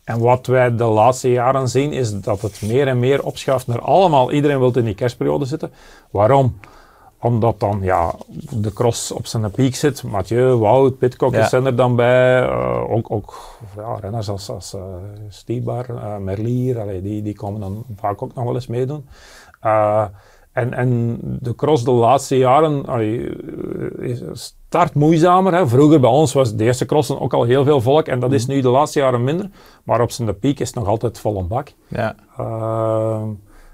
en wat wij de laatste jaren zien, is dat het meer en meer opschuift naar allemaal. Iedereen wil in die kerstperiode zitten. Waarom? Omdat dan ja, de cross op zijn piek zit. Mathieu, Wout, Pitcock is er dan bij. Eh, ook ook ja, renners als, als eh, eh, Merlier, allee, die, die komen dan vaak ook nog wel eens meedoen. en, en de cross de laatste jaren start moeizamer. Hè. Vroeger bij ons was de eerste crossen ook al heel veel volk en dat is mhm. nu de laatste jaren minder. Maar op zijn piek is het nog altijd vol een bak. Ja. Ehm,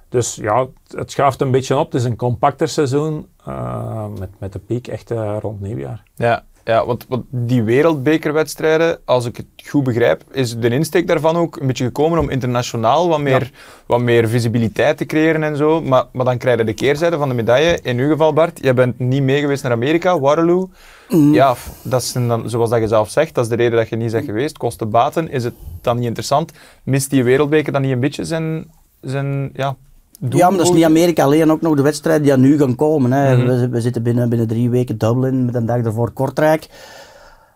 dus ja, het schaft een beetje op. Het is een compacter seizoen eh, met, met de piek echt uh, rond nieuwjaar. Ja, ja want, want, die wereldbekerwedstrijden, als ik het goed begrijp, is de insteek daarvan ook een beetje gekomen om internationaal wat meer, wat meer visibiliteit te creëren en zo. Maar, maar dan krijg je de keerzijde van de medaille. In uw geval, Bart, je bent niet meegeweest naar Amerika, Waterloo. Mm. Ja, dat is dan, zoals dat je zelf zegt, dat is de reden dat je niet bent geweest. Kosten baten, is het dan niet interessant? Mist die wereldbeker dan niet een beetje zijn, zijn ja, doen. Ja, maar dat is niet Amerika alleen, ook nog de wedstrijden die nu gaan komen. Hè. Mhm. we, zitten binnen, binnen drie weken Dublin, met een dag ervoor Kortrijk.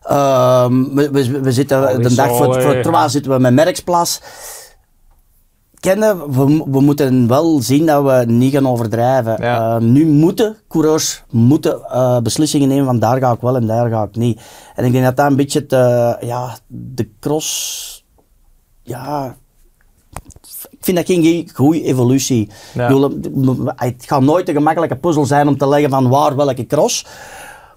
Ehm, we, zitten de dag voor, voor zitten we met Merksplas. Kennen, we, moeten wel zien dat we niet gaan overdrijven. Ehm, nu moeten coureurs moeten, eh, beslissingen nemen van daar ga ik wel en daar ga ik niet. En ik denk dat dat een beetje te, eh, ja, de cross ja, ik vind dat geen goede evolutie. het gaat nooit een gemakkelijke puzzel zijn om te leggen van waar welke cross.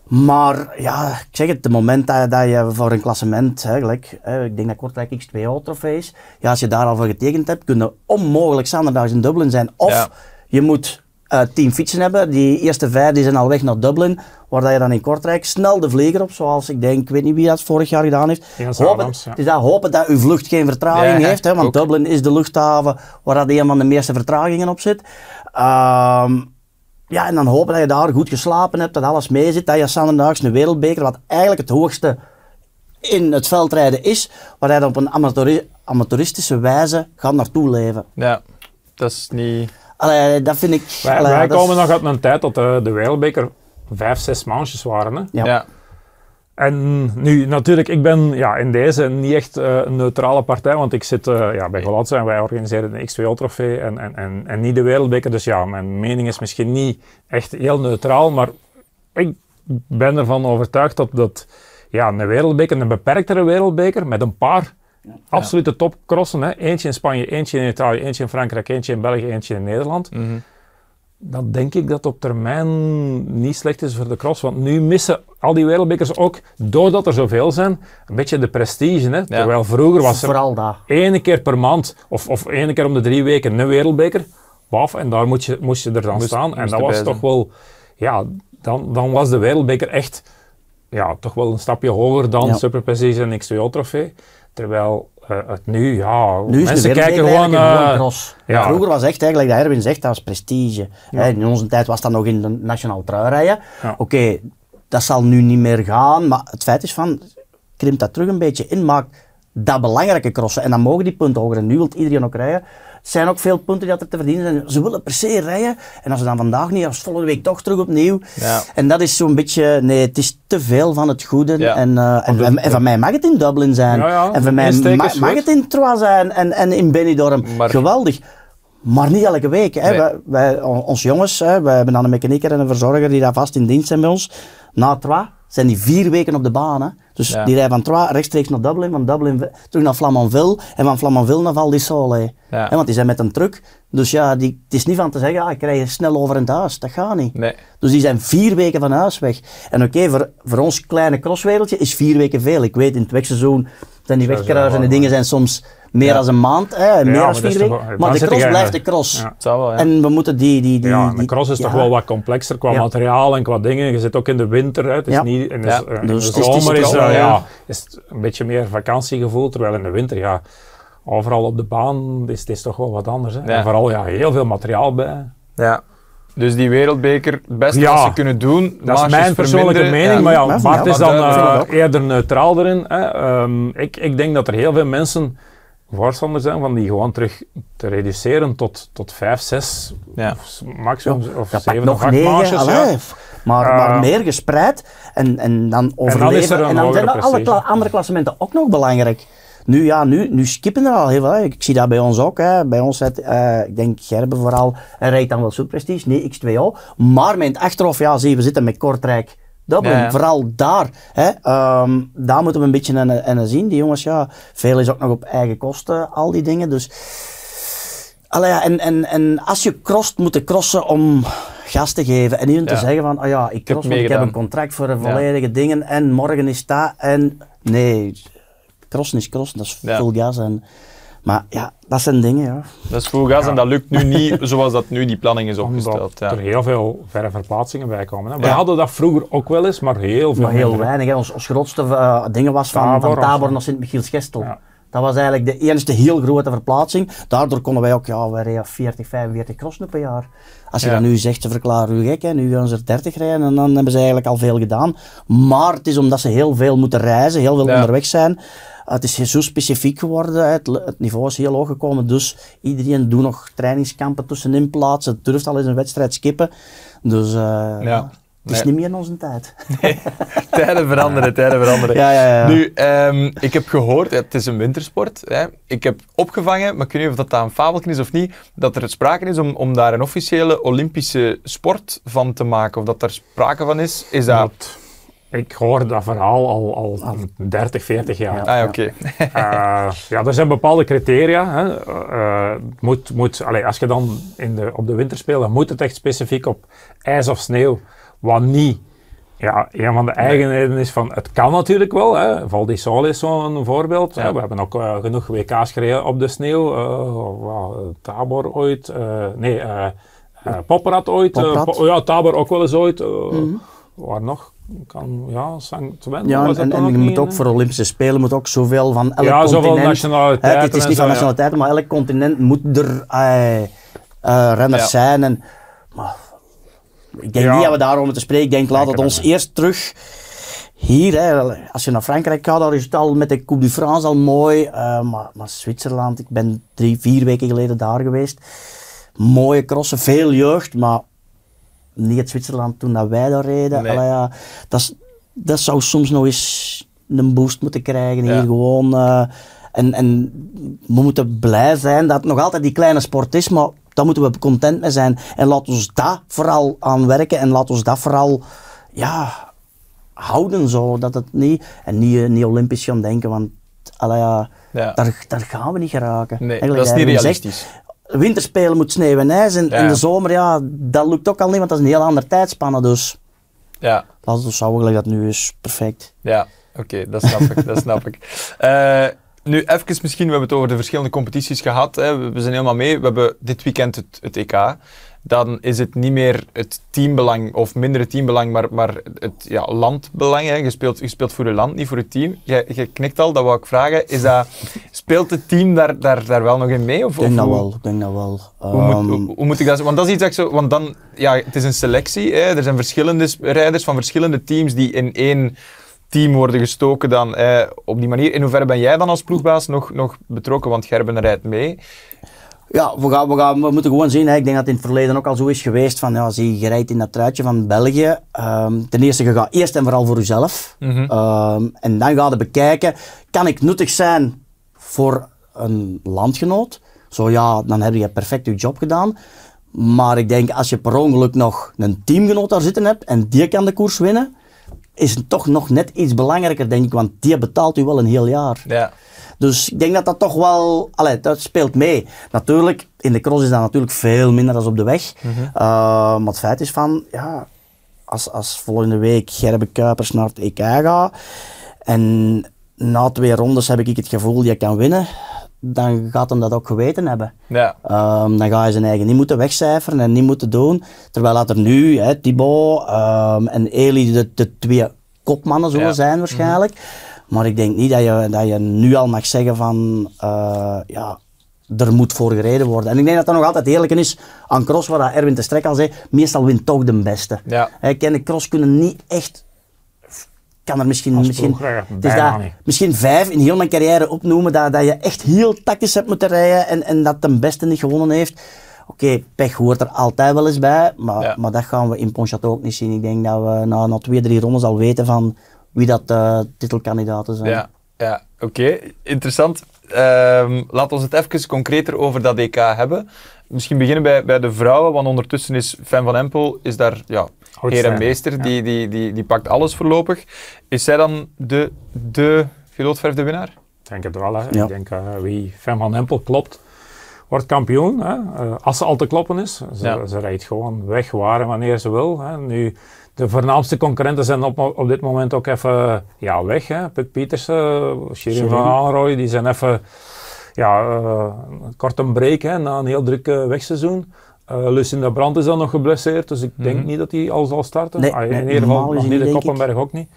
Maar ja, ik zeg het, het moment dat, je voor een klassement, hè, gelijk, hè, ik denk dat Kortrijk X2O-trofee is, ja, als je daar al voor getekend hebt, kunnen onmogelijk zanderdags in Dublin zijn. Of je moet uh, team fietsen hebben. Die eerste vijf die zijn al weg naar Dublin, waar dat je dan in Kortrijk snel de vlieger op, zoals ik denk, ik weet niet wie dat vorig jaar gedaan heeft. Ja, hopen, Dus dat, hopen dat uw vlucht geen vertraging heeft, hè, want Dublin is de luchthaven waar dat een van de meeste vertragingen op zit. Ehm, ja, en dan hopen dat je daar goed geslapen hebt, dat alles mee zit, dat je zaterdags een wereldbeker, wat eigenlijk het hoogste in het veldrijden is, waar je dan op een amateuristische wijze gaat naartoe leven. Ja, dat is niet dat vind ik... Wij, komen nog uit een tijd dat de, eh, de wereldbeker vijf, zes maandjes waren. Hè? Ja. En nu, natuurlijk, ik ben ja, in deze niet echt eh, een neutrale partij, want ik zit eh, ja, bij Golatse en wij organiseren de X2O-trofee en, en, en, en niet de wereldbeker. Dus ja, mijn mening is misschien niet echt heel neutraal, maar ik ben ervan overtuigd dat, dat ja, een wereldbeker, een beperktere wereldbeker, met een paar absolute de topcrossen, hè? eentje in Spanje, eentje in Italië, eentje in Frankrijk, eentje in België, eentje in Nederland. Mm Dan denk ik dat op termijn niet slecht is voor de cross. Want nu missen al die wereldbekers ook, doordat er zoveel zijn, een beetje de prestige. Hè? Terwijl vroeger was er Vooral dat. ene keer per maand of, of ene keer om de drie weken een wereldbeker. Waf, en daar moest je, moest je er dan staan. En dat was toch wel, ja, dan, dan was de wereldbeker echt ja, toch wel een stapje hoger dan ja. Super Prestige en X2O trofee. Terwijl eh, het nu, ja, nu mensen kijken gewoon... Uh, Vroeger was echt, eigenlijk, dat Erwin zegt, dat was prestige. in onze tijd was dat nog in de nationaal trouwrijen. Oké, dat zal nu niet meer gaan, maar het feit is van, krimpt dat terug een beetje in, maakt dat belangrijke crossen. En dan mogen die punten hoger. En nu wil iedereen ook rijden. Het zijn ook veel punten die er te verdienen zijn. Ze willen per se rijden. En als ze dan vandaag niet, als volgende week toch terug opnieuw. Ja. En dat is zo'n beetje, nee, het is te veel van het goede. En, eh, en, van mij mag het in Dublin zijn. en van mij mag het in Troyes zijn en, en in Benidorm. Geweldig. Maar niet elke week. Hè. Wij, wij, onze jongens, hè, wij hebben dan een mechanieker en een verzorger die daar vast in dienst zijn bij ons. Na Troyes zijn die vier weken op de baan. Dus die rijden van Troyes rechtstreeks naar Dublin, van Dublin terug naar Flamanville en van Flamanville naar Val d'Isole. Ja. Want die zijn met een truck. Dus ja, die, het is niet van te zeggen, ah, ik je snel over het huis. Dat gaat niet. Nee. Dus die zijn vier weken van huis weg. En oké, voor, voor ons kleine crosswereldje is vier weken veel. Ik weet, in het wegseizoen zijn die wegkruisende en die dingen zijn soms meer dan een maand, hè, meer dan vier weken. Maar, de cross blijft de cross. Ja. en we moeten die... die, die ja, de cross is toch wel wat complexer qua materiaal en qua dingen. Je zit ook in de winter, hè. het is niet... In de, dus eh, in dus zomer is, eh, ja, is het een beetje meer vakantiegevoel, terwijl in de winter, ja overal op de baan is het is toch wel wat anders. Hè? En vooral ja, heel veel materiaal bij. Ja. Dus die wereldbeker, het beste wat ze kunnen doen. Dat is mijn persoonlijke mening, maar ja, Bart is dan eh, eerder neutraal erin. Hè. Ehm, ik, ik denk dat er heel veel mensen voorstander zijn van die gewoon terug te reduceren tot, tot 5, 6 ja. maximum ja, of 7 of 8 maar, eh, meer gespreid en, en dan overleven. En dan, zijn alle andere klassementen ook nog belangrijk. Nu, ja, nu, nu skippen er al heel veel. Ik zie dat bij ons ook. Hè. Bij ons, het, eh, ik denk Gerben vooral, rijdt dan wel zoetprestige. nee X2O. Maar met het achterhoofd, ja, zie je, we zitten met Kortrijk Vooral daar. Hè, ehm, daar moeten we een beetje naar eh, zien. Die jongens, ja, veel is ook nog op eigen kosten, al die dingen. Dus, allee, ja, en, en, en als je cross moet je crossen om gas te geven. En niet te zeggen van, oh ja, ik cross, ik ik heb een contract voor volledige dingen en morgen is dat. En nee, crossen is crossen, dat is veel gas. En, maar ja, dat zijn dingen, ja. Dat is voor en dat lukt nu niet zoals dat nu die planning is opgesteld. Ja. Er heel veel verre verplaatsingen bij komen. Hè. Wij hadden dat vroeger ook wel eens, maar heel veel Maar heel weinig. Hè. Ons, grootste ding eh, dingen was van Tabor, van Tabor naar Sint-Michielsgestel. Dat was eigenlijk de eerste heel grote verplaatsing. Daardoor konden wij ook, ja, we rijden 40, 45 crossen per jaar. Als je ja. dat nu zegt, ze verklaren u gek, hè. nu gaan ze er 30 rijden en dan hebben ze eigenlijk al veel gedaan. Maar het is omdat ze heel veel moeten reizen, heel veel onderweg zijn het is zo specifiek geworden. Het, niveau is heel hoog gekomen. Dus iedereen doet nog trainingskampen tussenin plaatsen. Het durft al eens een wedstrijd skippen. Dus eh, ja. Het is niet meer in onze tijd. tijden veranderen, tijden veranderen. Ja, ja, ja. Nu, ehm, ik heb gehoord, het is een wintersport. Hè. Ik heb opgevangen, maar ik weet niet of dat een fabeltje is of niet, dat er sprake is om, om daar een officiële Olympische sport van te maken. Of dat er sprake van is, is dat ik hoor dat verhaal al, al, al 30, 40 jaar. Ah, oké. Eh, ja, er zijn bepaalde criteria. Hè. Eh, eh, moet, moet, allez, als je dan in de, op de winter speelt, dan moet het echt specifiek op ijs of sneeuw. Wat niet ja, een van de eigenheden is van, het kan natuurlijk wel. Hè. Sol is zo'n voorbeeld. Ja. We hebben ook genoeg WK's gereden op de sneeuw. Oh, tabor ooit. nee, Popperat ooit. ja, Tabor ook wel eens ooit. Mhm. Waar nog? kan, ja, Saint-Twen. Ja, en, en je moet ook voor Olympische Spelen moet ook zoveel van elk ja, continent... Ja, nationaliteiten. Het is niet van nationaliteiten, maar elk continent moet er uh, renners zijn. En, ik denk niet dat we daarover te spreken. Ik denk, laat het ons eerst terug... Hier, hè, als je naar Frankrijk gaat, daar is het al met de Coupe du France al mooi. Eh, maar, maar Zwitserland, ik ben drie, vier weken geleden daar geweest. Mooie crossen, veel jeugd, maar niet het Zwitserland toen dat wij daar reden. Nee. ja, dat, dat zou soms nog eens een boost moeten krijgen. Hier gewoon. Eh, en, en we moeten blij zijn dat het nog altijd die kleine sport is, maar daar moeten we content mee zijn. En laat ons daar vooral aan werken en laat ons dat vooral ja, houden. Zo, dat het niet, en niet, eh, niet Olympisch gaan denken, want allee, ja. Daar, daar gaan we niet geraken. Nee, dat is niet realistisch winterspelen moet sneeuw en ijs. En in de zomer, ja, dat lukt ook al niet, want dat is een heel andere tijdspanne. Dus ja. dat is dus gelijk dat nu is perfect. Ja, oké, dat snap ik. dat snap ik. Eh, nu even misschien, we hebben het over de verschillende competities gehad. Hè. We zijn helemaal mee. We hebben dit weekend het, het EK dan is het niet meer het teambelang of minder het teambelang, maar, maar het ja, landbelang. Je, speelt, je speelt voor het land, niet voor het team. Je, je knikt al, dat wou ik vragen. Is dat, speelt het team daar, daar, daar wel nog in mee? ik denk dat wel, ik denk dat wel. Ehm, hoe, moet, ik dat Want dat is iets dat zo... Want dan, ja, het is een selectie. Hè. Er zijn verschillende rijders van verschillende teams die in één team worden gestoken dan eh, op die manier. In hoeverre ben jij dan als ploegbaas nog, nog betrokken? Want Gerben rijdt mee. Ja, we, gaan, we, moeten gewoon zien. Hè. Ik denk dat het in het verleden ook al zo is geweest. Van, ja, zie, je rijdt in dat truitje van België. Ehm, ten eerste, je gaat eerst en vooral voor jezelf. Mhm. Ehm, en dan ga je bekijken, kan ik nuttig zijn voor een landgenoot? Zo ja, dan heb je perfect je job gedaan. Maar ik denk, als je per ongeluk nog een teamgenoot daar zitten hebt en die kan de koers winnen, is het toch nog net iets belangrijker, denk ik. Want die betaalt u wel een heel jaar. Ja. Dus ik denk dat dat toch wel, allee, dat speelt mee. Natuurlijk, in de cross is dat natuurlijk veel minder dan op de weg. Mhm. Eh, maar het feit is van, ja, als, als volgende week Gerbe Kuipers naar het EK gaat en na twee rondes heb ik het gevoel je kan winnen, dan gaat hem dat ook geweten hebben. Ja. Ehm, dan ga je zijn eigen niet moeten wegcijferen en niet moeten doen. Terwijl dat er nu, hè, Thibaut ehm, en Eli de, de twee kopmannen zullen zijn waarschijnlijk. Mhm. Maar ik denk niet dat je, dat je nu al mag zeggen van eh, ja, er moet voor gereden worden. En ik denk dat dat nog altijd eerlijk is aan cross, waar Erwin de strek al zei, meestal wint toch de beste. Ja. Ik ken de cross kunnen niet echt kan er misschien, misschien, misschien vijf in heel mijn carrière opnoemen dat, dat je echt heel tactisch hebt moeten rijden en, en dat de beste niet gewonnen heeft. Oké, pech hoort er altijd wel eens bij, maar, maar dat gaan we in Ponchat ook niet zien. Ik denk dat we na, na twee, drie rondes al weten van wie dat uh, titelkandidaten zijn. Ja, ja oké. Interessant. Um, laat ons het even concreter over dat EK hebben. Misschien beginnen bij, bij de vrouwen, want ondertussen is Fem van Empel is daar ja, heer en meester. Die, die, die, die pakt alles voorlopig. Is zij dan de, de winnaar? Ik denk het wel. Hè. Ik denk eh, wie Fem van Empel klopt, wordt kampioen. Hè. Eh, als ze al te kloppen is. Ze, rijdt gewoon weg waar en wanneer ze wil. Hè. Nu de voornaamste concurrenten zijn op, op dit moment ook even ja, weg. Hè. Puk Pietersen, Shirin van Aanrooy, die zijn even ja, uh, kort een break hè, na een heel druk eh, wegseizoen. Uh, Lucinda Brandt is dan nog geblesseerd, dus ik mhm. denk niet dat hij al zal starten. Nee, ah, in, ieder geval nog niet de Koppenberg ook niet.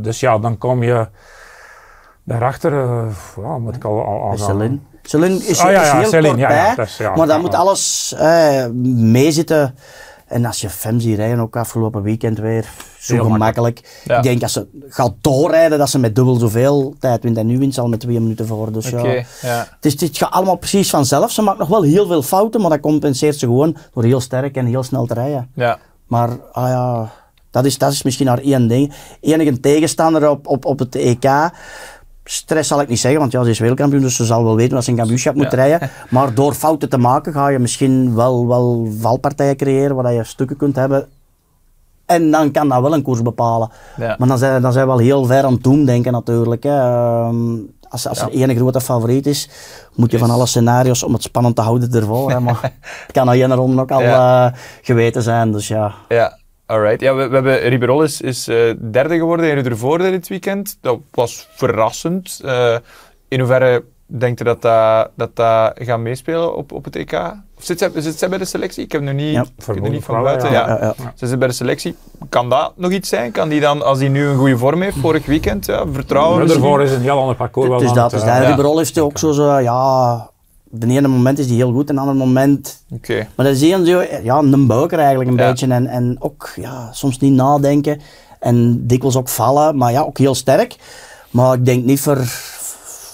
dus ja, dan kom je daarachter. Uh, ja, moet ik al, al, al Celine. Celine is, ah, ja, is maar dan moet alles meezitten. En als je Fem rijden, ook afgelopen weekend weer, zo gemakkelijk. Ik denk als ze gaat doorrijden, dat ze met dubbel zoveel tijd wint. En nu wint ze al met twee minuten voor. Dus ja. Het, is, het gaat allemaal precies vanzelf. Ze maakt nog wel heel veel fouten, maar dat compenseert ze gewoon door heel sterk en heel snel te rijden. Ja. Maar ah ja, dat is, dat is misschien haar één ding. Enige tegenstander op, op, op het EK stress zal ik niet zeggen, want ja, ze is wereldkampioen, dus ze zal wel weten dat ze een kampioenschap moet rijden. Maar door fouten te maken ga je misschien wel, wel valpartijen creëren waar je stukken kunt hebben. En dan kan dat wel een koers bepalen. Maar dan zijn, dan zijn we wel heel ver aan het doen denken natuurlijk. Hè. Ehm, als, als ja. er één grote favoriet is, moet je van alle scenario's om het spannend te houden ervoor. Hè. Maar het kan al ene ook al eh, geweten zijn, dus ja. Alright, ja, we, hebben Riberol is, is eh, derde geworden in Rudervoorde dit weekend. Dat was verrassend. Eh, in hoeverre denkt u dat dat, dat, gaat meespelen op, op het EK? Of zit zij, bij de selectie? Ik heb nu niet, ja, heb niet van buiten. Ja, Ze zit bij de selectie. Kan dat nog iets zijn? Kan die dan, als hij nu een goede vorm heeft, vorig weekend, ja, vertrouwen? Daarvoor is een heel ander parcours. Het is eh, dat. ook zo, zo ja, de ene moment is die heel goed, en ander moment. Oké. Maar dat is je zo, ja, een buiker eigenlijk een beetje. En, en ook ja, soms niet nadenken. En dikwijls ook vallen, maar ja, ook heel sterk. Maar ik denk niet voor,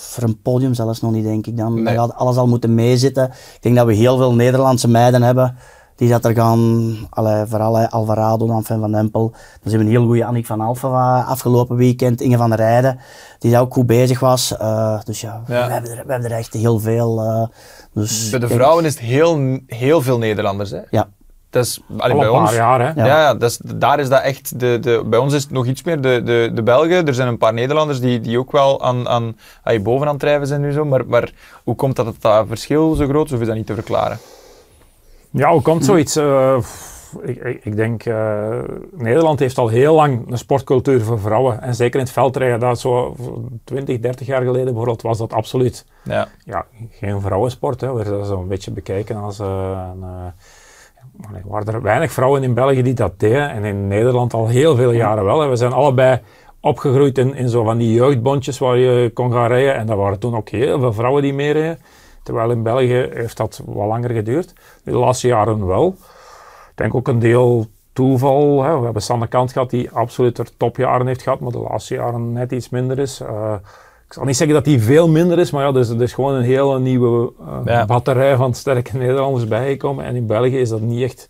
voor een podium zelfs nog niet, denk ik. Dan, dan gaat alles al moeten meezitten. Ik denk dat we heel veel Nederlandse meiden hebben die dat er gaan, allee, vooral Alvarado, Fan van Dempel. Dan zien we een heel goede Annick van Alfa eh, afgelopen weekend, Inge van der Rijden, die daar ook goed bezig was. Eh, dus ja, We, hebben er, we, hebben er, echt heel veel. Eh, dus bij de vrouwen is het heel, heel veel Nederlanders. Hè? Ja. Dat is, bij ons, jaar, hè? Ja, ja dat is, daar is dat echt. De, de, bij ons is het nog iets meer de, de, de Belgen. Er zijn een paar Nederlanders die, die ook wel aan, aan, bovenaan drijven zijn nu zo. Maar, maar hoe komt dat dat dat verschil zo groot is, of is dat niet te verklaren? Ja, hoe komt hmm. zoiets? Uh, ik, ik, ik, denk, eh, Nederland heeft al heel lang een sportcultuur voor vrouwen. En zeker in het veldrijden, dat zo 20, 30 jaar geleden bijvoorbeeld, was dat absoluut. Ja. Ja, geen vrouwensport, hè. We dat zo'n beetje bekijken als... Eh, er waren er weinig vrouwen in België die dat deden. En in Nederland al heel veel hmm. jaren wel. We zijn allebei opgegroeid in, in zo van die jeugdbondjes waar je kon gaan rijden. En daar waren toen ook heel veel vrouwen die meereden. Terwijl in België heeft dat wat langer geduurd. De laatste jaren wel. Ik denk ook een deel toeval. Hè. We hebben Sander Kant gehad die absoluut er topjaren heeft gehad, maar de laatste jaren net iets minder is. Eh, ik zal niet zeggen dat die veel minder is, maar ja, dus, er is gewoon een hele nieuwe eh, batterij van sterke Nederlanders bijgekomen. En in België is dat niet echt,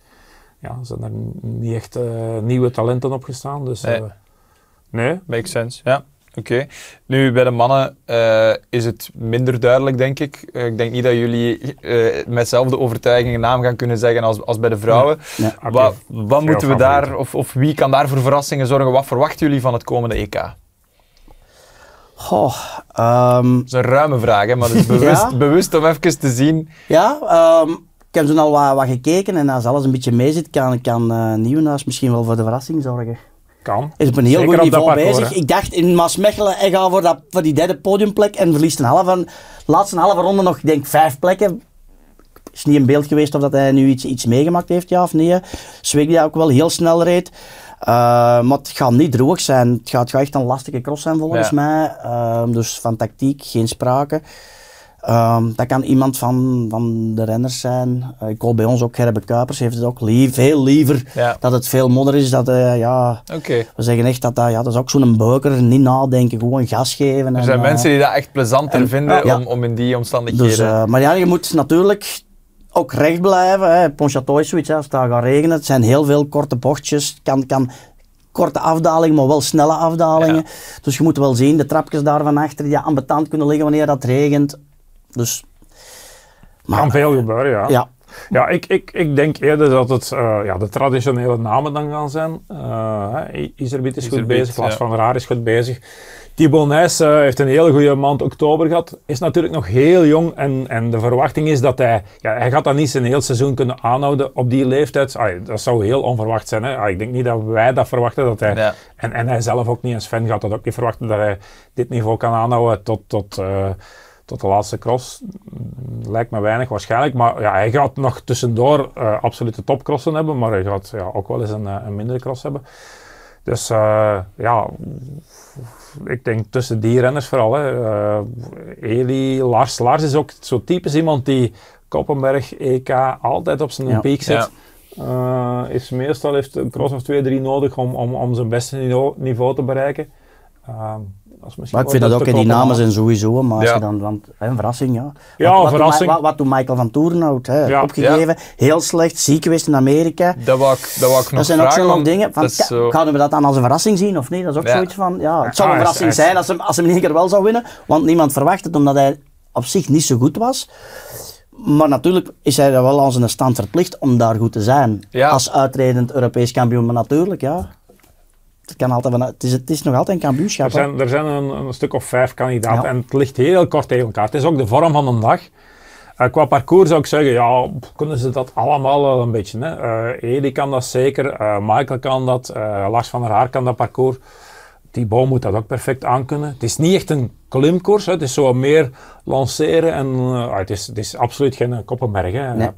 ja, zijn er niet echt eh, nieuwe talenten opgestaan. Dus, nee. Makes sense, ja. Oké. Nu, bij de mannen eh, is het minder duidelijk, denk ik. Eh, ik denk niet dat jullie eh, met dezelfde overtuiging een naam gaan kunnen zeggen als, als bij de vrouwen. wat, wat moeten we daar, of, of wie kan daar voor verrassingen zorgen? Wat verwachten jullie van het komende EK? Goh, ehm, Dat is een ruime vraag, hè, maar het is bewust, bewust om even te zien. Ja, ehm, ik heb zo'n al wat, gekeken en als alles een beetje mee zit, kan, kan uh, Nieuwenhuis misschien wel voor de verrassing zorgen. Is op een heel goed niveau bezig. Ik dacht in Maasmechelen, hij gaat voor, dat, voor die derde podiumplek en verliest een halve, laatste halve ronde nog, denk vijf plekken. Is niet in beeld geweest of dat hij nu iets, iets meegemaakt heeft, ja of nee. Zweek die ook wel heel snel reed. Eh, maar het gaat niet droog zijn. Het gaat, gaat echt een lastige cross zijn volgens mij. Ehm, dus van tactiek geen sprake. Ehm, dat kan iemand van, van de renners zijn. Eh, ik hoor bij ons ook Gerbe Kuipers, heeft het ook lief, heel liever dat het veel modder is. Dat, uh, ja, We zeggen echt dat dat, eh, ja, dat is ook zo'n beuker, niet nadenken, gewoon gas geven. Er zijn mensen die dat echt plezanter vinden om, om in die omstandigheden. Dus, maar ja, je moet natuurlijk ook recht blijven. Ponchatooi zoiets, als het gaat regenen. Het zijn heel veel korte bochtjes. Kan, kan korte afdalingen, maar wel snelle afdalingen. Dus je moet wel zien, de trapjes daar van achter die ambetant kunnen liggen wanneer dat regent. Dus, maar, veel gebeuren, ja. ja. Ja, ik, ik, ik denk eerder dat het eh, ja, de traditionele namen dan gaan zijn. Uh, eh, Iserbit is goed bezig, Lars van Raar is goed bezig. Thibaut Nijs eh, heeft een hele goede maand oktober gehad. Is natuurlijk nog heel jong en, en de verwachting is dat hij... Ja, hij gaat dat niet zijn heel seizoen kunnen aanhouden op die leeftijd. dat zou heel onverwacht zijn. Hè? ik denk niet dat wij dat verwachten. Dat hij, en, en hij zelf ook niet, als fan gaat dat ook niet verwachten, dat hij dit niveau kan aanhouden tot... tot tot de laatste cross mm, lijkt me weinig waarschijnlijk. Maar ja, hij gaat nog tussendoor eh, absolute topcrossen hebben, maar hij gaat ja, ook wel eens een, eh, een mindere cross hebben. Dus eh, ja, ik denk tussen die renners vooral. Hè. Eli, Lars. Lars is ook zo typisch iemand die Koppenberg, EK altijd op zijn ja. piek zit. Ja. is meestal heeft een cross of 2-3 nodig om, om, om zijn beste niveau, niveau te bereiken maar ik vind dat ook, in die namen zijn sowieso, maar als je dan, want, een verrassing, ja. Ja, wat, wat wat, doet Michael van Toerenhout, hè, opgegeven, heel slecht, ziek geweest in Amerika. Dat wou ik, dat ik nog zijn ook zo'n dingen, van, gaan we dat dan als een verrassing zien of niet? Dat is ook zoiets van, ja, het zou een verrassing zijn als hem, als hem in één keer wel zou winnen, want niemand verwacht het, omdat hij op zich niet zo goed was. Maar natuurlijk is hij er wel als een stand verplicht om daar goed te zijn. Als uitredend Europees kampioen, maar natuurlijk, ja het, kan altijd van, het, is, het is nog altijd een kampioenschap. Er zijn, er zijn een, een stuk of vijf kandidaten en het ligt heel kort tegen elkaar. Het is ook de vorm van een dag. Eh, qua parcours zou ik zeggen, ja, kunnen ze dat allemaal wel een beetje. Hè? Eh, Edi kan dat zeker, uh, Michael kan dat, Lars van der Haar kan dat parcours. Die boom moet dat ook perfect aankunnen. Het is niet echt een klimkoers, hè. het is zo meer lanceren en ah, het, is, is absoluut geen koppenberg, hè, nee,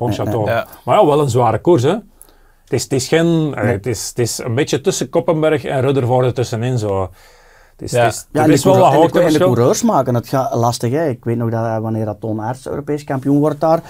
Maar ja, wel een zware koers. Hè. Het is, geen... Eh, het, is, het is een beetje tussen Koppenberg en Ruddervoorde tussenin zo. Dus, ja. Dus, ja, is wel wat hoogte en de coureurs maken het gaat lastig. Hè. Ik weet nog dat eh, wanneer dat Ton Aerts Europees kampioen wordt daar.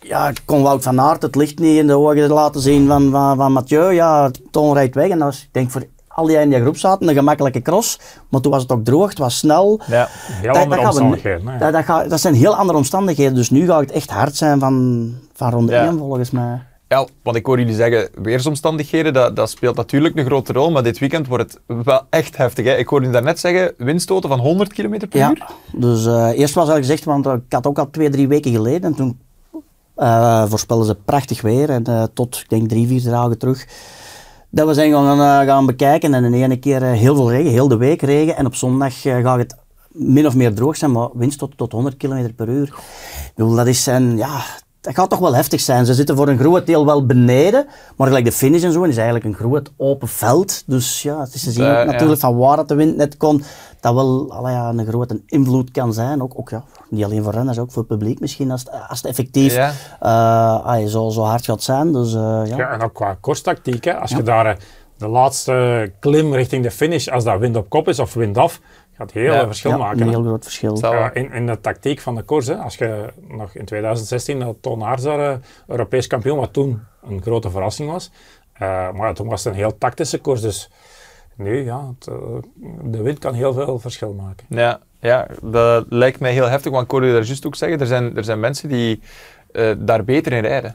Ja, kon Wout van Aert het licht niet in de ogen laten zien van, van, van Mathieu. Ja, Ton rijdt weg. En dat was, ik denk voor al die in die groep zaten, een gemakkelijke cross. Maar toen was het ook droog, het was snel. Ja, heel dat, andere dat omstandigheden. dat, zijn heel andere omstandigheden. Dus nu gaat het echt hard zijn van, van ronde ja. volgens mij. Ja, want ik hoor jullie zeggen, weersomstandigheden, dat, dat speelt natuurlijk een grote rol. Maar dit weekend wordt het wel echt heftig. Hè? Ik hoorde jullie daarnet zeggen, windstoten van 100 km per ja, uur. Dus eh, eerst was al gezegd, want ik had ook al twee, drie weken geleden. En toen uh, voorspelden ze prachtig weer. En eh, tot, ik denk, drie, vier dagen terug. Dat we zijn gaan, gaan bekijken. En in de ene keer heel veel regen, heel de week regen. En op zondag gaat het min of meer droog zijn, maar windstoten tot, 100 km per uur. Ik bedoel, dat is zijn, ja, het gaat toch wel heftig zijn. Ze zitten voor een groot deel wel beneden, maar gelijk de finish en zo en is eigenlijk een groot open veld. Dus ja, het is te zien eh, natuurlijk van waar dat de wind net kon, dat wel ja, een grote invloed kan zijn. Ook, ook ja, niet alleen voor renners, ook voor het publiek misschien, als, het, als het effectief ja. uh, zo, hard gaat zijn. Dus, eh, ja. ja. en ook qua kosttactiek, als je daar de laatste klim richting de finish, als dat wind op kop is of wind af, gaat heel ja, verschil maken. heel groot verschil. Ja, in, in, de tactiek van de koers, als je nog in 2016 dat Ton eh, Europees kampioen, wat toen een grote verrassing was. Uh, maar toen was het een heel tactische koers. Dus nu, ja, eh, de wind kan heel veel verschil maken. Ja, ja, dat lijkt mij heel heftig, want ik hoorde je daar juist ook zeggen, er zijn, er zijn mensen die daar beter in rijden.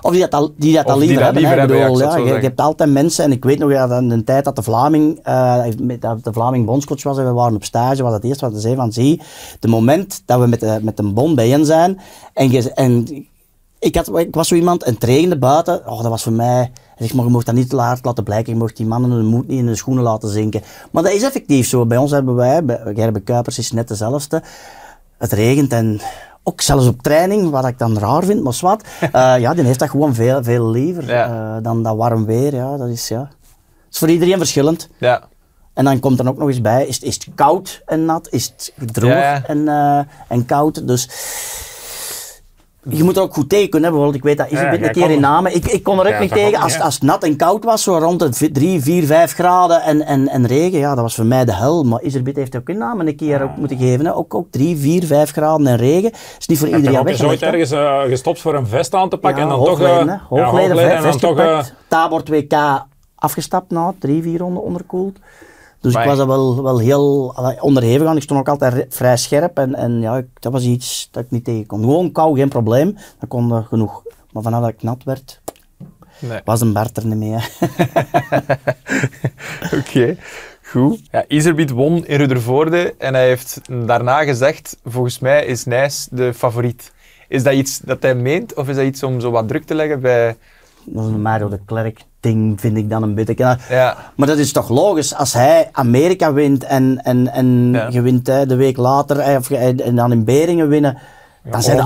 Of die dat, al, die dat al liever, hebben, ja, je, hebt altijd mensen, en ik weet nog ja, dat in de tijd dat de Vlaming, uh, dat de Vlaming bondscoach was en we waren op stage, was het eerste wat ze zei van zie, de moment dat we met, de, eh, met een bon bij hen zijn en, je, en ik, had, ik was zo iemand en het regende buiten, oh, dat was voor mij... Ik je mocht dat niet te laten blijken. Je mocht die mannen hun moed niet in hun schoenen laten zinken. Maar dat is effectief zo. Bij ons hebben wij, bij Gerben Kuipers is net dezelfde. Het regent en ook zelfs op training, wat ik dan raar vind, maar zwart. Eh, ja, die heeft dat gewoon veel, veel liever eh, dan dat warm weer. Ja, dat is, ja. is voor iedereen verschillend. Ja. En dan komt er ook nog eens bij, is, is het koud en nat? Is het droog en, eh, en koud? Dus je moet er ook goed tekenen, kunnen hebben. Ik weet dat is ja, een keer in namen. Ik, ik kon er ook niet tegen. Als, als het nat en koud was, zo rond de 3, 4, 5 graden en, en, en regen, ja, dat was voor mij de hel. Maar Iserbit heeft ook in namen een keer ook moeten geven. Ook, ook 3, 4, 5 graden en regen. is niet voor iedereen ieder jaar weg. Je ooit ergens eh, gestopt voor een vest aan te pakken en dan toch. Uh, hoogleden, vest, en dan toch. Uh, Tabor 2K afgestapt na, nou, 3, 4 ronden onderkoeld. Dus ik was wel, wel heel onderhevig aan. Ik stond ook altijd vrij scherp. En, en ja, ik, dat was iets dat ik niet tegen kon. Gewoon kou, geen probleem. Dat kon genoeg. Maar vanaf dat ik nat werd, nee. was een Bart er niet meer. Oké. Goed. Ja, Iserbiet won in Voorde. en hij heeft daarna gezegd, volgens mij is Nijs de favoriet. Is dat iets dat hij meent of is dat iets om zo wat druk te leggen bij... Dat is Mario de Klerk ding, vind ik dan een beetje. Maar dat is toch logisch, als hij Amerika wint en, en, en je wint de week later eh, of, eh, en dan in Beringen winnen. Dan ja, was hem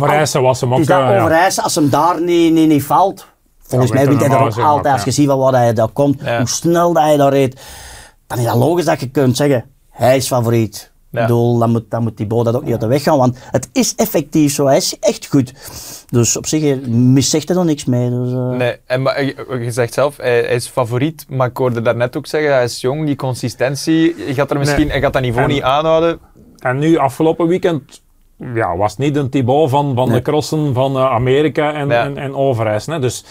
ook. Eh, als hem daar niet, niet, niet valt. Volgens mij wint hij er ook altijd, als je ziet van wat hij daar komt, hoe snel dat hij daar reed. Dan is dat logisch dat je kunt zeggen, hij is favoriet. Ja. dan moet, dan dat ook niet uit de weg gaan, want het is effectief zo. Hij is echt goed. Dus op zich zegt er dan niks mee. Dus, eh. Nee, en, maar, eh, je zegt zelf, hij, is favoriet, maar ik hoorde daarnet ook zeggen, hij is jong, die consistentie, hij gaat, er misschien, hij gaat dat niveau niet aanhouden. En nu, afgelopen weekend, ja, was niet een Thibaut van, van de crossen van eh, Amerika en, nee. en, Overijs. Dus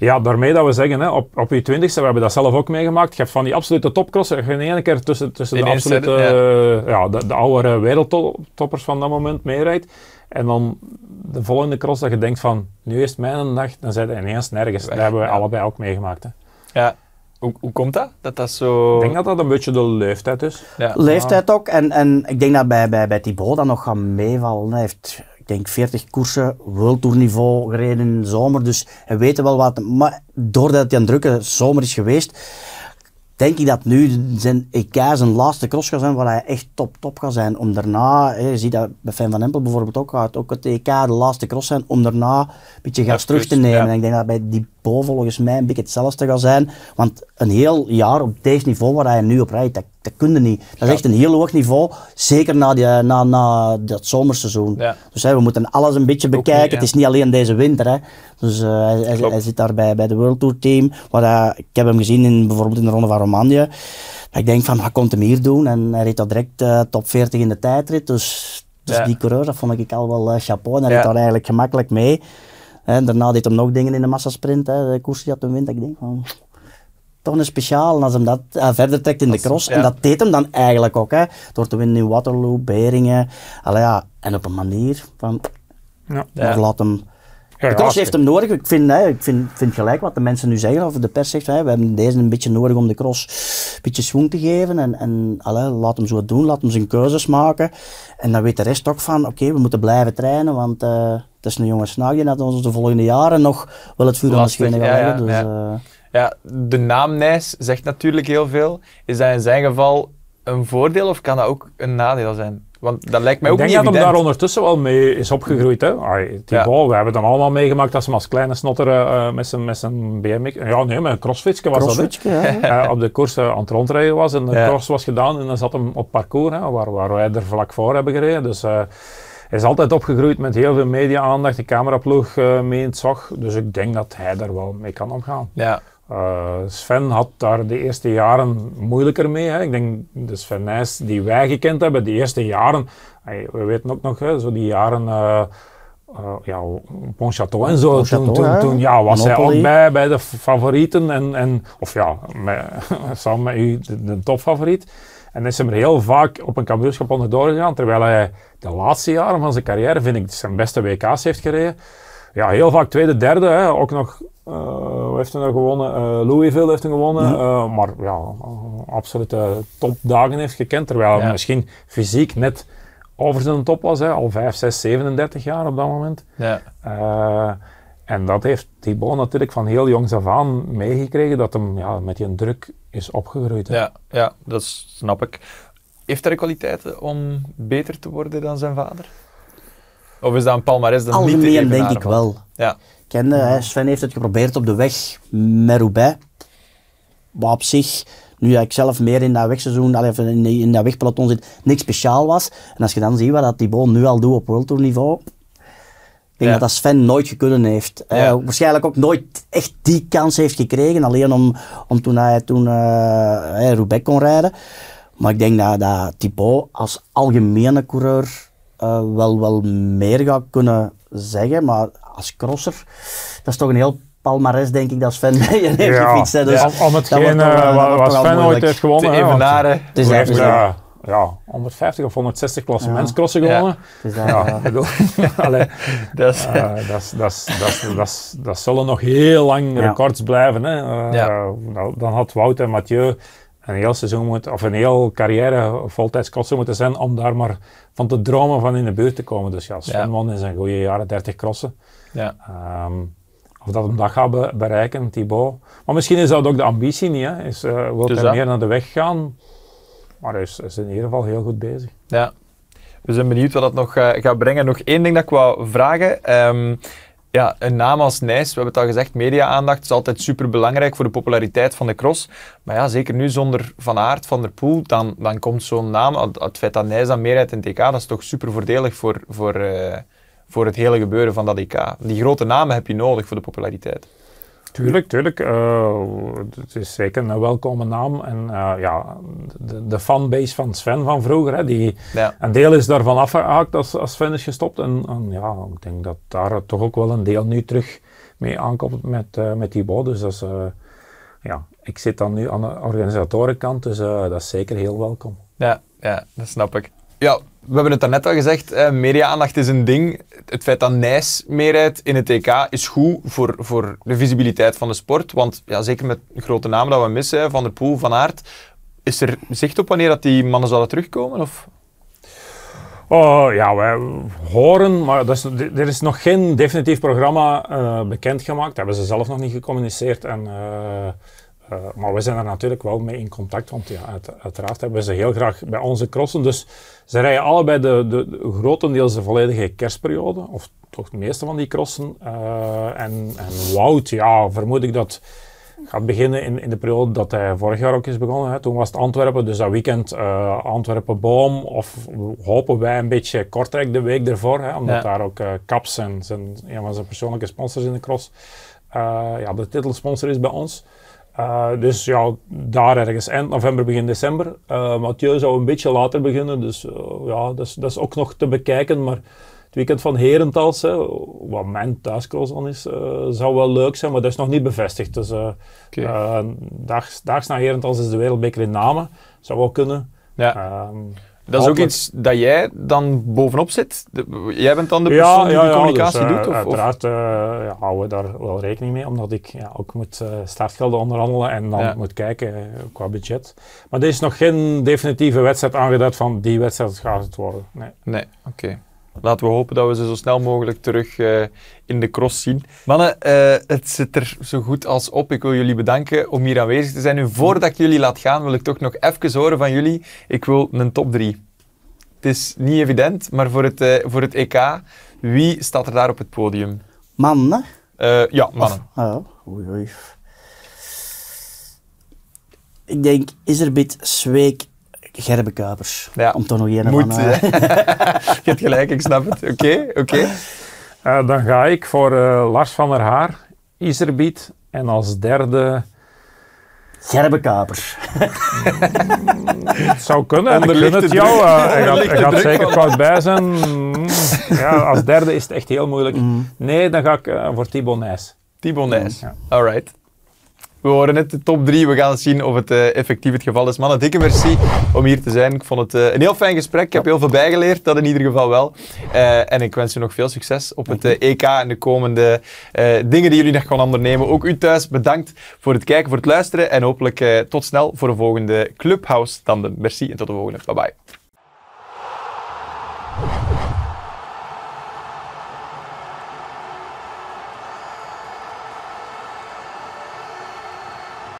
ja, daarmee dat we zeggen, hè, op, op je twintigste, we hebben dat zelf ook meegemaakt. Je hebt van die absolute topcrosser geen ene keer tussen, tussen de, absolute, eh, ja. de, de oude wereldtoppers van dat moment meerijdt. En dan de volgende cross dat je denkt van, nu is het mijn dag, dan zijn we ineens nergens. dat hebben we allebei ook meegemaakt. Hè. Ja. Hoe, hoe komt dat? Dat dat zo... Ik denk dat dat een beetje de leeftijd is. Ja. Leeftijd ook. En, en ik denk dat bij, bij, bij Thibaut dat nog gaan meevallen. Hij heeft denk 40 koersen, worldtourniveau gereden in de zomer. Dus we weten wel wat. Maar doordat het een drukke zomer is geweest, denk ik dat nu zijn EK zijn laatste cross gaat zijn waar hij echt top top gaat zijn. Om daarna, je ziet dat bij Fijn van Empel bijvoorbeeld ook, gaat ook het EK de laatste cross zijn om daarna een beetje gas terug te nemen. En ik denk dat bij die Bo volgens mij een beetje hetzelfde gaat zijn. Want een heel jaar op deze niveau waar hij nu op rijdt, dat dat kunnen niet. Dat is echt een heel hoog niveau, zeker na, die, na, na dat zomerseizoen. Dus hè, we moeten alles een beetje bekijken. Het is niet alleen deze winter. Hè. Dus eh, hij, zit daar bij, de World Tour team. Waar, ik heb hem gezien in, bijvoorbeeld in de Ronde van Romandie. Ik denk van, wat komt hem hier doen? En hij reed al direct eh, top 40 in de tijdrit. Dus, dus die coureur, dat vond ik al wel eh, chapeau. En hij reed daar eigenlijk gemakkelijk mee. En daarna deed hij nog dingen in de massasprint. Hè. De koers die had een wint. Ik denk van toch een speciaal als hem dat eh, verder trekt in de cross. En dat deed hem dan eigenlijk ook, hè, door te winnen in Waterloo, Beringen. Allee, ja, en op een manier van, ja. laat hem... De cross heeft hem nodig. Ik vind, hè, ik vind, vind gelijk wat de mensen nu zeggen, of de pers zegt, hè, we hebben deze een beetje nodig om de cross een beetje swing te geven. En, en laat hem zo doen, laat hem zijn keuzes maken. En dan weet de rest ook van, oké, we moeten blijven trainen, want eh, het is een jonge snaak die dat ons de volgende jaren nog wel het vuur aan de schenen gaat Dus, eh, ja, de naam Nijs zegt natuurlijk heel veel. Is dat in zijn geval een voordeel of kan dat ook een nadeel zijn? Want dat lijkt mij ook niet Ik denk dat hem daar ondertussen wel mee is opgegroeid. Hè? Ay, ja. we hebben dan allemaal meegemaakt dat ze als kleine snotter eh, eh, met zijn, met zijn BMX... Ja, nee, met een crossfitje was dat. Eh, op de koers aan het rondrijden was en de cross was gedaan en dan zat hem op parcours, hè, waar, waar wij er vlak voor hebben gereden. Dus hij is altijd opgegroeid met heel veel media-aandacht, de cameraploeg mee in het zog. Dus ik denk dat hij daar wel mee kan omgaan. Ja. Eh, Sven had daar de eerste jaren moeilijker mee. Hè. Ik denk de Sven Nijs die wij gekend hebben, de eerste jaren, we weten ook nog, zo die jaren, uh, ja, Pontchâteau en zo. toen, toen, ja, was hij ook bij, bij de favorieten, en, en, of ja, samen met u de, topfavoriet. En is hem er heel vaak op een kampioenschap onderdoor gegaan, terwijl hij de laatste jaren van zijn carrière, vind ik, zijn beste WK's heeft gereden ja, heel vaak tweede, derde. Hè. Ook nog, uh, heeft hij nou gewonnen? Uh, Louisville heeft hem gewonnen. Eh, maar ja, absolute topdagen heeft gekend. Terwijl hij misschien fysiek net over zijn top was. Hè. Al 5, 6, 37 jaar op dat moment. Ja. en dat heeft Thibault natuurlijk van heel jongs af aan meegekregen. Dat hem ja, met die druk is opgegroeid. Ja, ja, dat snap ik. Heeft hij de kwaliteiten om beter te worden dan zijn vader? Of is dat een palmarès dat niet denk ik wel. Ja. Kende, eh, hè, Sven heeft het geprobeerd op de weg met Roubaix. Maar op zich, nu ik zelf meer in dat wegseizoen, in, in dat wegpeloton zit, niks speciaal was. En als je dan ziet wat dat Thibaut nu al doet op World Tour niveau, ik denk dat Sven nooit gekunnen heeft. Eh, waarschijnlijk ook nooit echt die kans heeft gekregen, alleen om, om toen hij toen, eh, Roubaix kon rijden. Maar ik denk dat, dat Thibaut als algemene coureur eh, wel, wel meer ga kunnen zeggen. Maar als crosser, dat is toch een heel palmares, denk ik, dat Sven mee heeft gefietst. Hè. Dus ja, om hetgeen eh, wat Sven ooit heeft gewonnen. want, het is ja, ja, 150 of 160 klasse crossen gewonnen. Ja, dat zullen nog heel lang records blijven. Hè. Eh, nou, dan had Wout en Mathieu een heel seizoen of een heel carrière voltijds moeten zijn om daar maar van te dromen van in de buurt te komen. Dus ja, Svenman ja. is een goede jaren 30 crossen. Ja. Ehm, of dat hem dat gaat bereiken, Thibaut. Maar misschien is dat ook de ambitie niet. Hè? Is, uh, wil dus hij meer naar de weg gaan? Maar hij is, is, in ieder geval heel goed bezig. Ja. We zijn benieuwd wat dat nog eh, gaat brengen. Nog één ding dat ik wou vragen. Ehm, ja, een naam als Nijs, we hebben het al gezegd, media-aandacht is altijd super belangrijk voor de populariteit van de cross. Maar ja, zeker nu zonder Van Aert, Van der Poel, dan, dan komt zo'n naam, het feit dat Nijs dan meer uit in dat is toch super voordelig voor, voor, eh, voor het hele gebeuren van dat EK. Die grote namen heb je nodig voor de populariteit. Tuurlijk, tuurlijk. Eh, het is zeker een welkome naam. En eh, ja, de, de, fanbase van Sven van vroeger, hè, die, een deel is daarvan afgehaakt als, als Sven is gestopt. En, en, ja, ik denk dat daar toch ook wel een deel nu terug mee aankomt met, eh, met die bal. Dus dat is, ja, ik zit dan nu aan de organisatorenkant, dus dat is zeker heel welkom. Ja, ja, dat snap ik ja, we hebben het daarnet al gezegd, eh, media-aandacht is een ding. Het feit dat Nijs meerheid in het EK is goed voor, voor de visibiliteit van de sport. Want ja, zeker met grote namen dat we missen, Van der Poel, Van Aert. Is er zicht op wanneer dat die mannen zouden terugkomen? Of? Oh, ja, wij horen, maar dat is, er is nog geen definitief programma bekend eh, bekendgemaakt. Dat hebben ze zelf nog niet gecommuniceerd. En, eh, eh, maar we zijn er natuurlijk wel mee in contact, want uit, uiteraard hebben we ze heel graag bij onze crossen. Dus ze rijden allebei de, de, de grotendeels de volledige kerstperiode, of toch de meeste van die crossen. Eh, en, en Wout, ja, vermoed ik dat gaat beginnen in, in de periode dat hij vorig jaar ook is begonnen. Hè. Toen was het Antwerpen, dus dat weekend uh, Antwerpen-Boom. Of hopen wij een beetje Kortrijk de week ervoor, hè, omdat daar ook Caps en zijn, een van zijn persoonlijke sponsors in de cross. ja, de titelsponsor is bij ons. Eh, dus ja, daar ergens eind november, begin december. Eh, Mathieu zou een beetje later beginnen, dus eh, ja, dat is, dat is ook nog te bekijken. Maar het weekend van Herentals, hè, wat mijn thuiscross dan is, zou wel leuk zijn, maar dat is nog niet bevestigd. Dus okay. daags, na Herentals is de wereldbeker in Namen, zou wel kunnen. Ja. Ehm, dat is ook iets dat jij dan bovenop zit? jij bent dan de persoon die de dus, communicatie eh, doet? Of, uiteraard eh, houden we daar wel rekening mee, omdat ik ook moet eh, startgelden onderhandelen en dan moet kijken qua budget. Maar er is nog geen definitieve wedstrijd aangeduid van die wedstrijd gaat het worden. Nee, nee oké laten we hopen dat we ze zo snel mogelijk terug eh, in de cross zien. Mannen, eh, het zit er zo goed als op. Ik wil jullie bedanken om hier aanwezig te zijn. Nu, voordat ik jullie laat gaan, wil ik toch nog even horen van jullie. Ik wil een top 3. Het is niet evident, maar voor het, eh, voor het EK, wie staat er daar op het podium? Mannen? ja, mannen. Of, oh, oei, oei. Ik denk Iserbit, Zweek Gerbe Ja. Om toch nog één Moet, eh. Eh. je hebt gelijk, ik snap het. Oké, oké. Eh, dan ga ik voor Lars van der Haar, Iserbiet en als derde... Gerbe het zou kunnen. En ik het jou. hij gaat, zeker van. bij zijn. ja, als derde is het echt heel moeilijk. Mm. Nee, dan ga ik voor Thibaut Nijs. Thibaut Nijs. All right. We horen net de top 3. We gaan zien of het eh, effectief het geval is. Mannen, dikke merci om hier te zijn. Ik vond het eh, een heel fijn gesprek. Ik heb heel veel bijgeleerd, dat in ieder geval wel. Eh, en ik wens u nog veel succes op het EK en de komende dingen die jullie nog gaan ondernemen. Ook u thuis, bedankt voor het kijken, voor het luisteren. En hopelijk tot snel voor de volgende Clubhouse-tanden. Merci en tot de volgende. Bye bye.